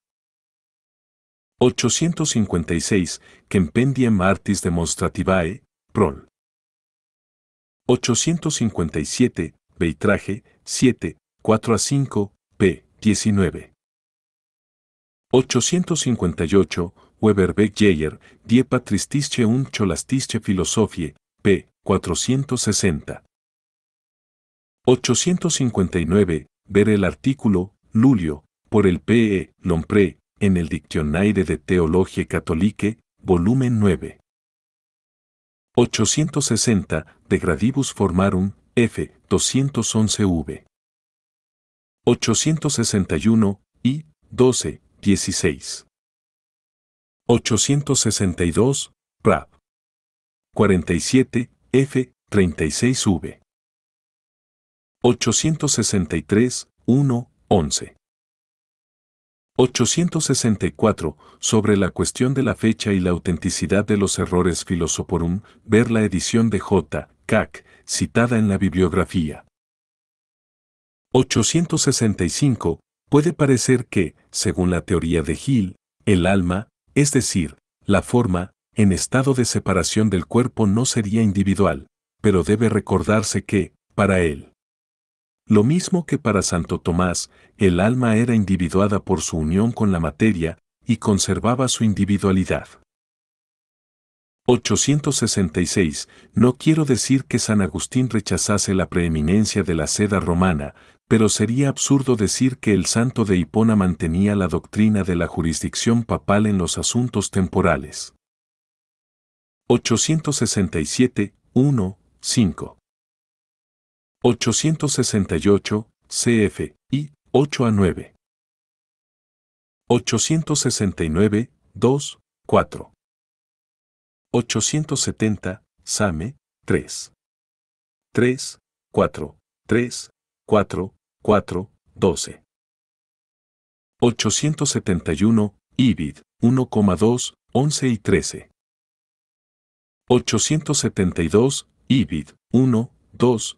856, Quempendiem Artis Demonstrativae, Prol. 857, Beitraje, 7, 4 a 5, p. 19. 858, Weberbeck Jeyer, Die Patristische und Cholastische Philosophie, p. 460. 859, ver el artículo, Lulio, por el P.E. Lompré, en el Diccionaire de Teologie Catholique, volumen 9. 860, de Formarum, F. 211v. 861, I. 12, 16. 862, Rab. 47, F. 36v. 863, 1, 11. 864, sobre la cuestión de la fecha y la autenticidad de los errores Philosoporum, ver la edición de J. CAC, citada en la bibliografía. 865, puede parecer que, según la teoría de Hill, el alma, es decir, la forma, en estado de separación del cuerpo no sería individual, pero debe recordarse que, para él, lo mismo que para Santo Tomás, el alma era individuada por su unión con la materia y conservaba su individualidad. 866. No quiero decir que San Agustín rechazase la preeminencia de la seda romana, pero sería absurdo decir que el santo de Hipona mantenía la doctrina de la jurisdicción papal en los asuntos temporales. 867, 1, 5. 868, CF, y 8 a 9. 869, 2, 4. 870, SAME, 3. 3, 4, 3, 4, 4, 12. 871, IBID, 1,2, 11 y 13. 872, IBID, 1, 2,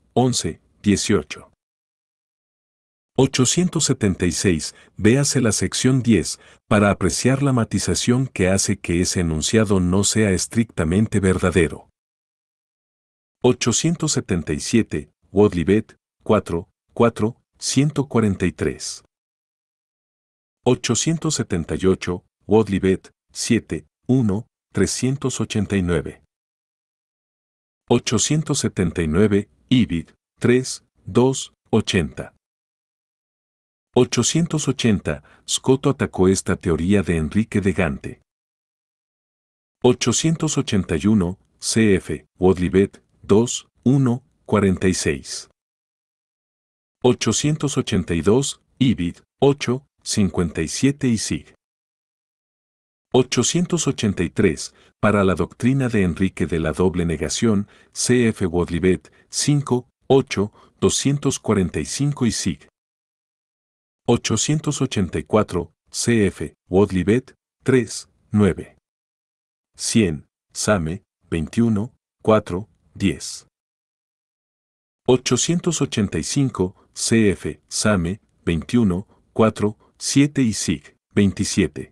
11, 18. 876, véase la sección 10, para apreciar la matización que hace que ese enunciado no sea estrictamente verdadero. 877, Wadlibet 4, 4, 143. 878, Wadlibet 7, 1, 389. 879, Ibid. 3, 2, 80. 880, Scotto atacó esta teoría de Enrique de Gante. 881, CF, Wodlivet, 2, 1, 46. 882, Ibid, 8, 57 y SIG. 883, para la doctrina de Enrique de la doble negación, C.F. Wodlibet, 5, 8, 245 y SIG. 884, C.F. Wodlibet, 3, 9. 100, Same, 21, 4, 10. 885, C.F. Same, 21, 4, 7 y SIG, 27.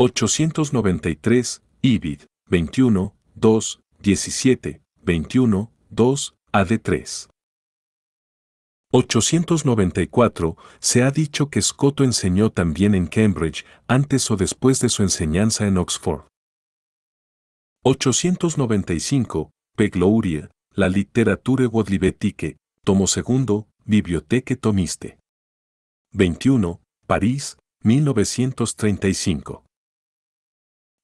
893, IBID, 21, 2, 17, 21, 2, AD3. 894, se ha dicho que Scotto enseñó también en Cambridge antes o después de su enseñanza en Oxford. 895, Peglouria, la literatura Godlibetique, tomo segundo, Biblioteque Tomiste. 21, París, 1935.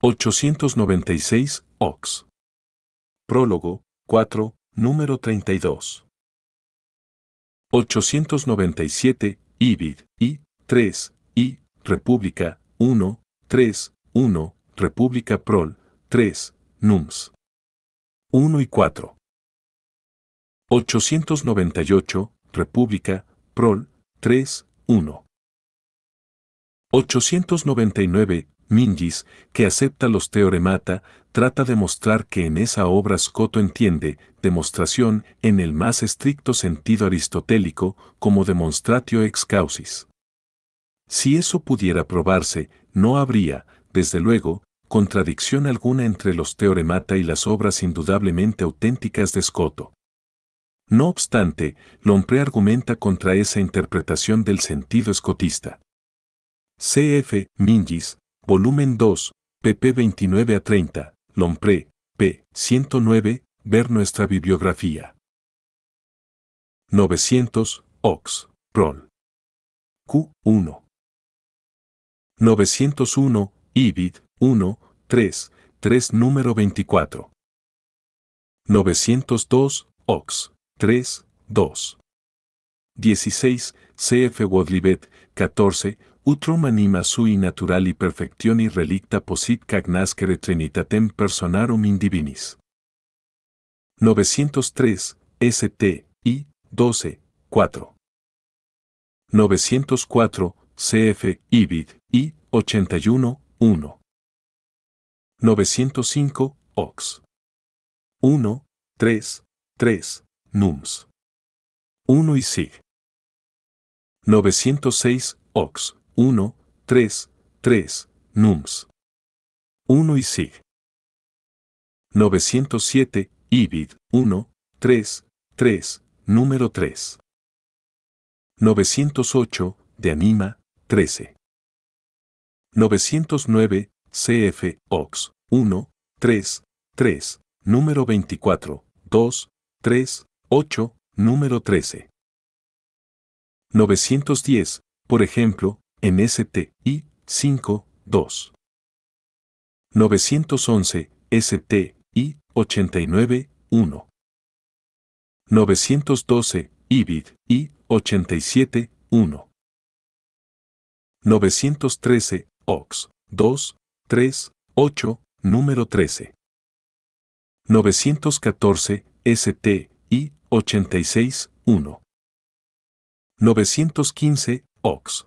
896, Ox. Prólogo, 4, número 32. 897, Ibid, I, 3, I, República, 1, 3, 1, República Prol, 3, Nums. 1 y 4. 898, República, Prol, 3, 1. 899, Mingis, que acepta los teoremata, trata de mostrar que en esa obra Scoto entiende demostración en el más estricto sentido aristotélico como demonstratio ex causis. Si eso pudiera probarse, no habría, desde luego, contradicción alguna entre los teoremata y las obras indudablemente auténticas de Scoto. No obstante, Lompré argumenta contra esa interpretación del sentido escotista. C.F. Mingis, Volumen 2, pp 29 a 30, Lompré, p. 109, ver nuestra bibliografía. 900, Ox, Prol. Q, 1. 901, IBID, 1, 3, 3 número 24. 902, Ox, 3, 2. 16, CF Wodlibet, 14, utrum anima sui naturali perfectioni relicta posit cagnascere trinitatem personarum indivinis. 903, ST, I, 12, 4. 904, CF, IBID, I, 81, 1. 905, OX. 1, 3, 3, NUMS. 1 y SIG. 906, OX, 1, 3, 3, nums. 1 y sig. 907, ibid, 1, 3, 3, número 3. 908, de anima, 13. 909, CF, OX, 1, 3, 3, número 24, 2, 3, 8, número 13. 910, por ejemplo, en STI 5, 2. 911 STI 89, 1. 912 IBID I 87, 1. 913 OX 2, 3, 8, número 13. 914 STI 86, 1. 915 OX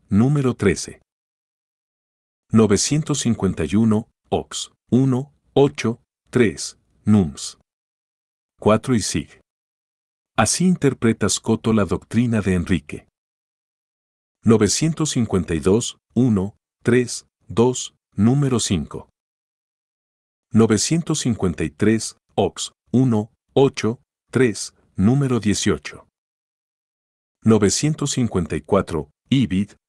número 13. 951, Ox, 1, 8, 3, Nums. 4 y Sig. Así interpretas Coto la doctrina de Enrique. 952, 1, 3, 2, número 5. 953, Ox, 1, 8, 3, número 18. 954, Ibid,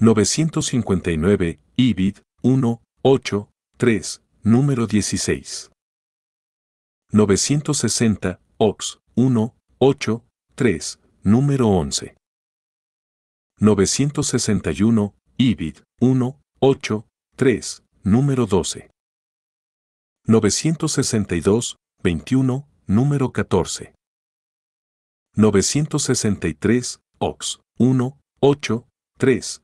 959, IBID 1, 8, 3, número 16. 960, OX 1, 8, 3, número 11. 961, IBID 1, 8, 3, número 12. 962, 21, número 14. 963, OX 1, 8, 3,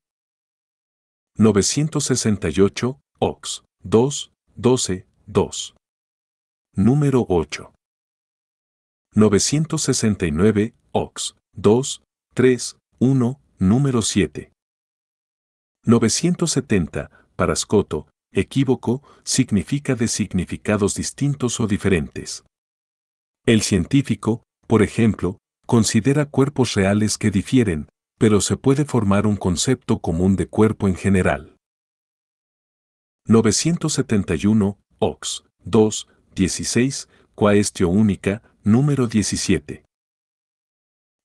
968, Ox, 2, 12, 2. Número 8. 969, Ox, 2, 3, 1, número 7. 970, Parascoto, equívoco, significa de significados distintos o diferentes. El científico, por ejemplo, considera cuerpos reales que difieren, pero se puede formar un concepto común de cuerpo en general. 971, Ox, 2, 16, quaestio única, número 17.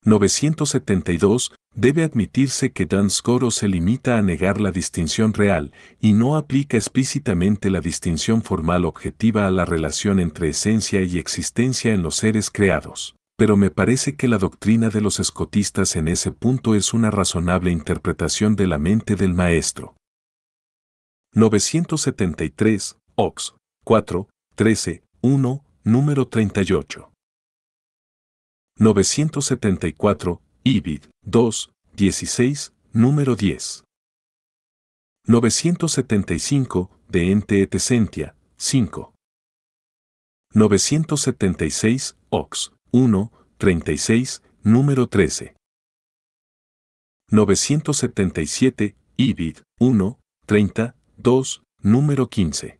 972, debe admitirse que Dan Scoro se limita a negar la distinción real y no aplica explícitamente la distinción formal objetiva a la relación entre esencia y existencia en los seres creados pero me parece que la doctrina de los escotistas en ese punto es una razonable interpretación de la mente del maestro. 973, Ox, 4, 13, 1, número 38. 974, Ibid, 2, 16, número 10. 975, de Ente 5. 976, Ox, 1, 36, número 13. 977, IBID, 1, 30, 2, número 15.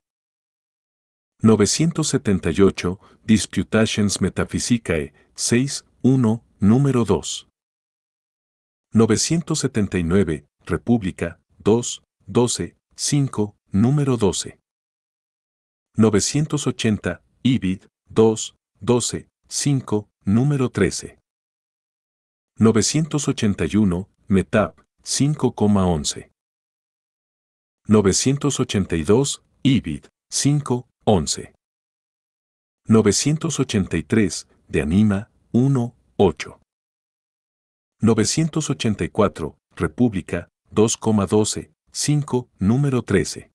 978, Disputations Metaphysicae, 6, 1, número 2. 979, República, 2, 12, 5, número 12. 980, IBID, 2, 12, 5, número 13. 981, Metab, 5,11. 982, Ibid, 5,11. 983, de Anima, 1, 984, República, 2,12, 5, número 13.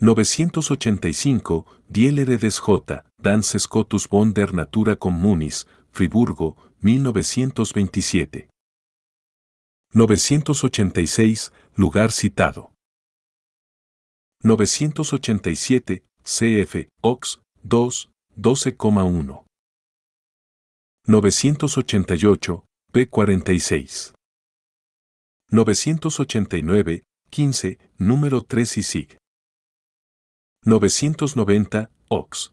985, de J, Dan Scotus von der Natura Communis, Friburgo, 1927. 986, lugar citado. 987, CF, Ox, 2, 12,1. 988, P46. 989, 15, número 3 y SIG. 990, Ox,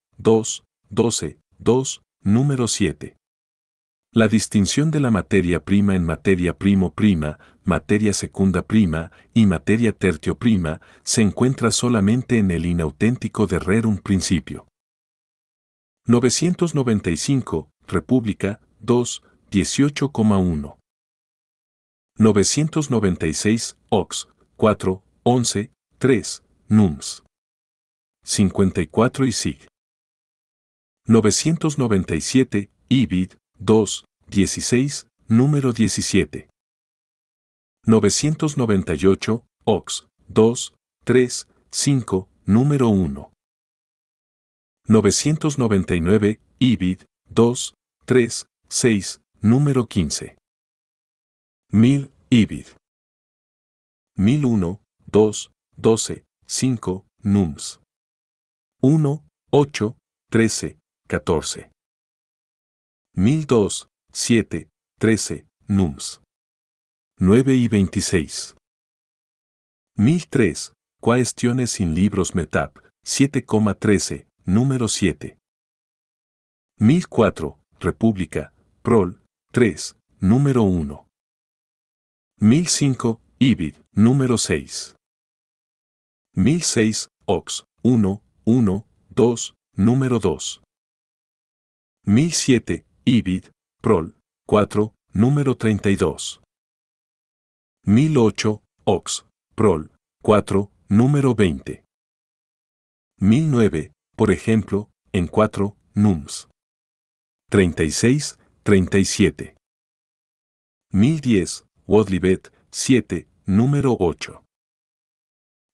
2, 12, 2, número 7. La distinción de la materia prima en materia primo prima, materia secunda prima y materia tertio prima se encuentra solamente en el inauténtico de Rerum Principio. 995, República, 2, 18,1. 996, Ox, 4, 11, 3, Nums. 54 y Sig. 997, IBID, 2, 16, número 17. 998, OX, 2, 3, 5, número 1. 999, IBID, 2, 3, 6, número 15. 1000, IBID. 1001, 2, 12, 5, NUMS. 1, 8, 13, 14. 1002, 7, 13, Nums. 9 y 26. 1003, Cuestiones sin libros Metap, 7,13, número 7. 1004, República, Prol, 3, número 1. 1005, Ibid, número 6. 1006, Ox, 1, 1, 2, número 2. 1007, Ibid, Prol, 4, número 32. 1008, Ox, Prol, 4, número 20. 1009, por ejemplo, en 4, Nums. 36, 37. 1010, Wadlibet, 7, número 8.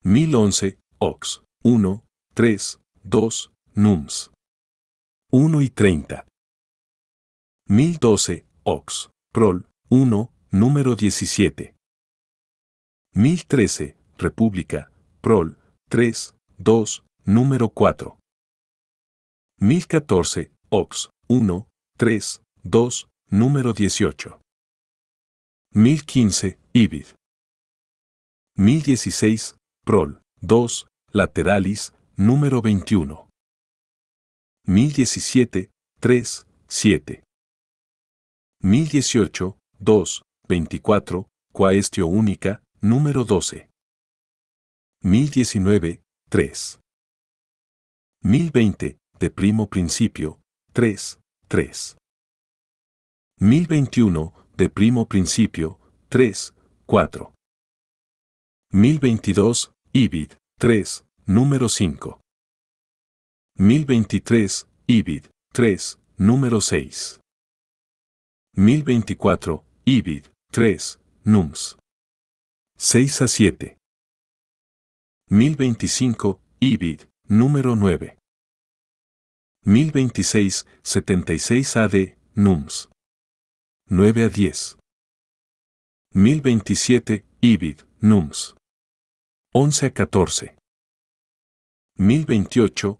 1011, Ox, 1, 3, 2, Nums. 1 y 30. 1012, Ox, Prol, 1, número 17. 1013, República, Prol, 3, 2, número 4. 1014, Ox, 1, 3, 2, número 18. 1015, Ibid. 1016, Prol, 2, Lateralis, número 21. 1017, 3, 7. 1018, 2, 24, Cuaestio única, número 12. 1019, 3. 1020, de primo principio, 3, 3. 1021, de primo principio, 3, 4. 1022, IBID, 3, número 5. 1023, Ibid. 3, número 6. 1024, Ibid. 3, Nums. 6 a 7. 1025, Ibid. Número 9. 1026, 76 AD, Nums. 9 a 10. 1027, Ibid, Nums. 11 a 14. 1028,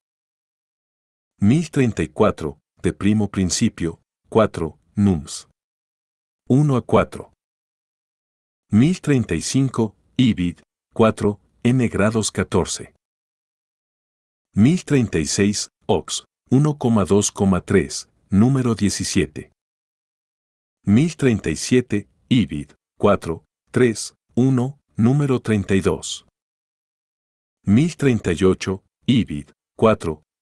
1034, de primo principio, 4, nums. 1 a 4. 1035, ibid, 4, n grados 14. 1036, ox, 1,2,3, número 17. 1037, ibid, 4, 3, 1, número 32. 1038, ibid, 4,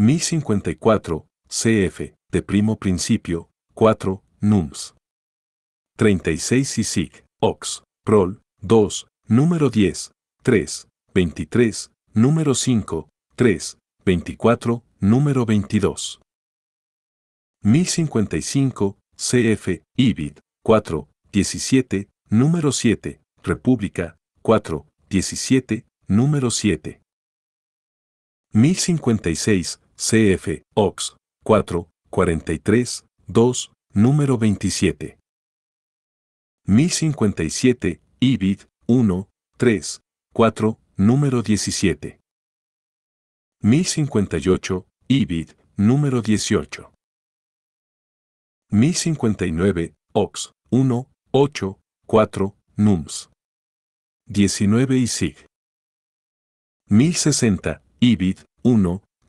1054 CF, de primo principio, 4, NUMS. 36 y OX, PROL, 2, número 10, 3, 23, número 5, 3, 24, número 22. 1055, CF, IBID, 4, 17, número 7, República, 4, 17, número 7. 1056, CF, OX, 4, 43, 2, número 27. 1057, IBID, 1, 3, 4, número 17. 1058, IBID, número 18. 1059, OX, 1, 8, 4, NUMS. 19 y SIG. 1060, IBID, 1,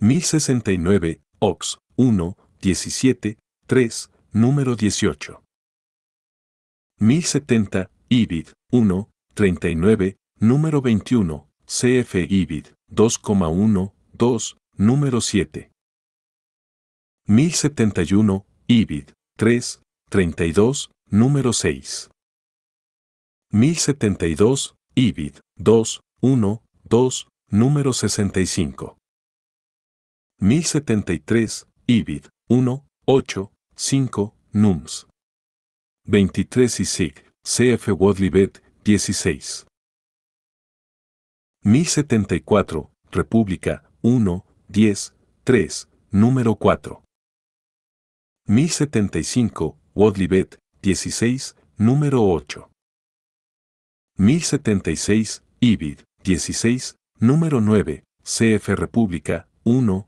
1069, Ox, 1, 17, 3, número 18. 1070, IBID, 1, 39, número 21, CF IBID, 2,1, 2, número 7. 1071, IBID, 3, 32, número 6. 1072, IBID, 2, 1, 2, número 65. 1073, Ibid, 1, 8, 5, Nums. 23 y SIG, CF Wodlibet, 16. 1074, República, 1, 10, 3, número 4. 1075, Wodlibet, 16, número 8. 1076, Ibid, 16, número 9, CF República, 1,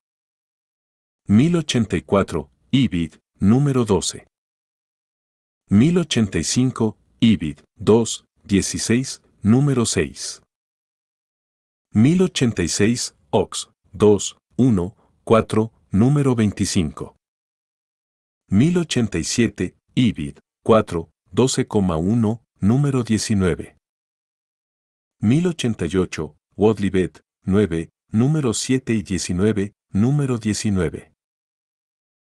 1084, IBID, número 12. 1085, IBID, 2, 16, número 6. 1086, OX, 2, 1, 4, número 25. 1087, IBID, 4, 12,1, número 19. 1088, Wadlibet, 9, número 7 y 19, número 19.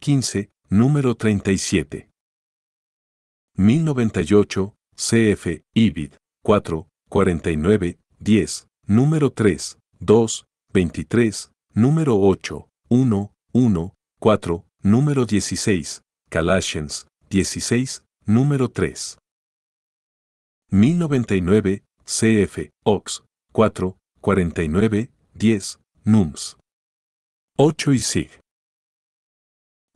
15, número 37. 1098, CF, IBID, 4, 49, 10, número 3, 2, 23, número 8, 1, 1, 4, número 16, Calashens. 16, número 3. 1099, CF, OX, 4, 49, 10, NUMS. 8 y SIG.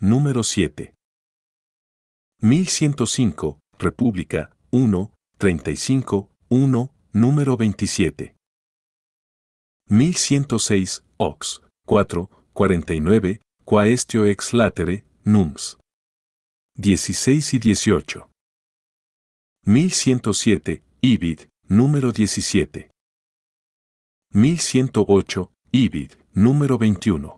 Número 7. 1105, República, 1, 35, 1, número 27. 1106, Ox, 4, 49, Quaestio ex latere, nums. 16 y 18. 1107, Ibid, número 17. 1108, Ibid, número 21.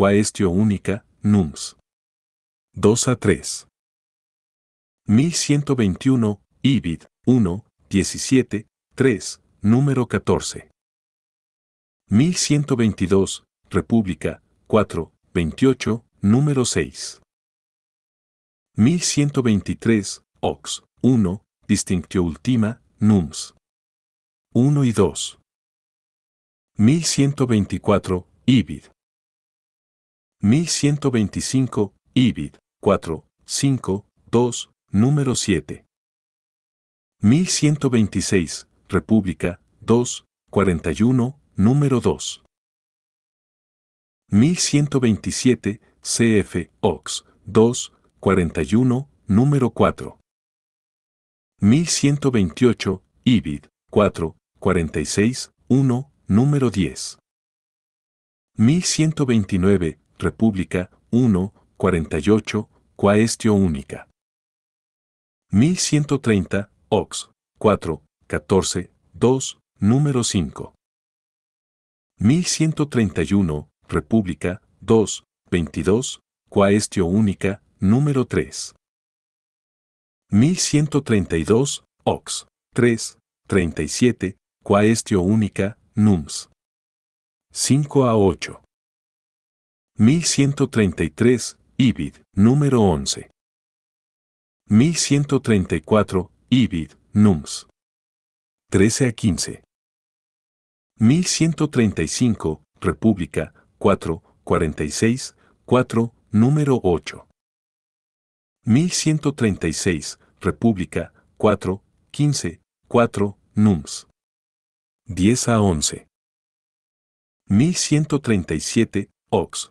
quaestio única, nums. 2 a 3. 1121, Ibid, 1, 17, 3, número 14. 1122, República, 4, 28, número 6. 1123, Ox, 1, Distinctio Ultima, Nums. 1 y 2. 1124, Ibid, 1125, IBID, 4, 5, 2, número 7. 1126, República, 2, 41, número 2. 1127, CF, OX, 2, 41, número 4. 1128, IBID, 4, 46, 1, número 10. 1129, República, 1, 48, Cuaestio Única. 1130, Ox, 4, 14, 2, número 5. 1131, República, 2, 22, Cuaestio Única, número 3. 1132, Ox, 3, 37, Cuaestio Única, Nums. 5 a 8. 1133, Ibid, número 11. 1134, Ibid, Nums. 13 a 15. 1135, República, 4, 46, 4, número 8. 1136, República, 4, 15, 4, Nums. 10 a 11. 1137, Ox,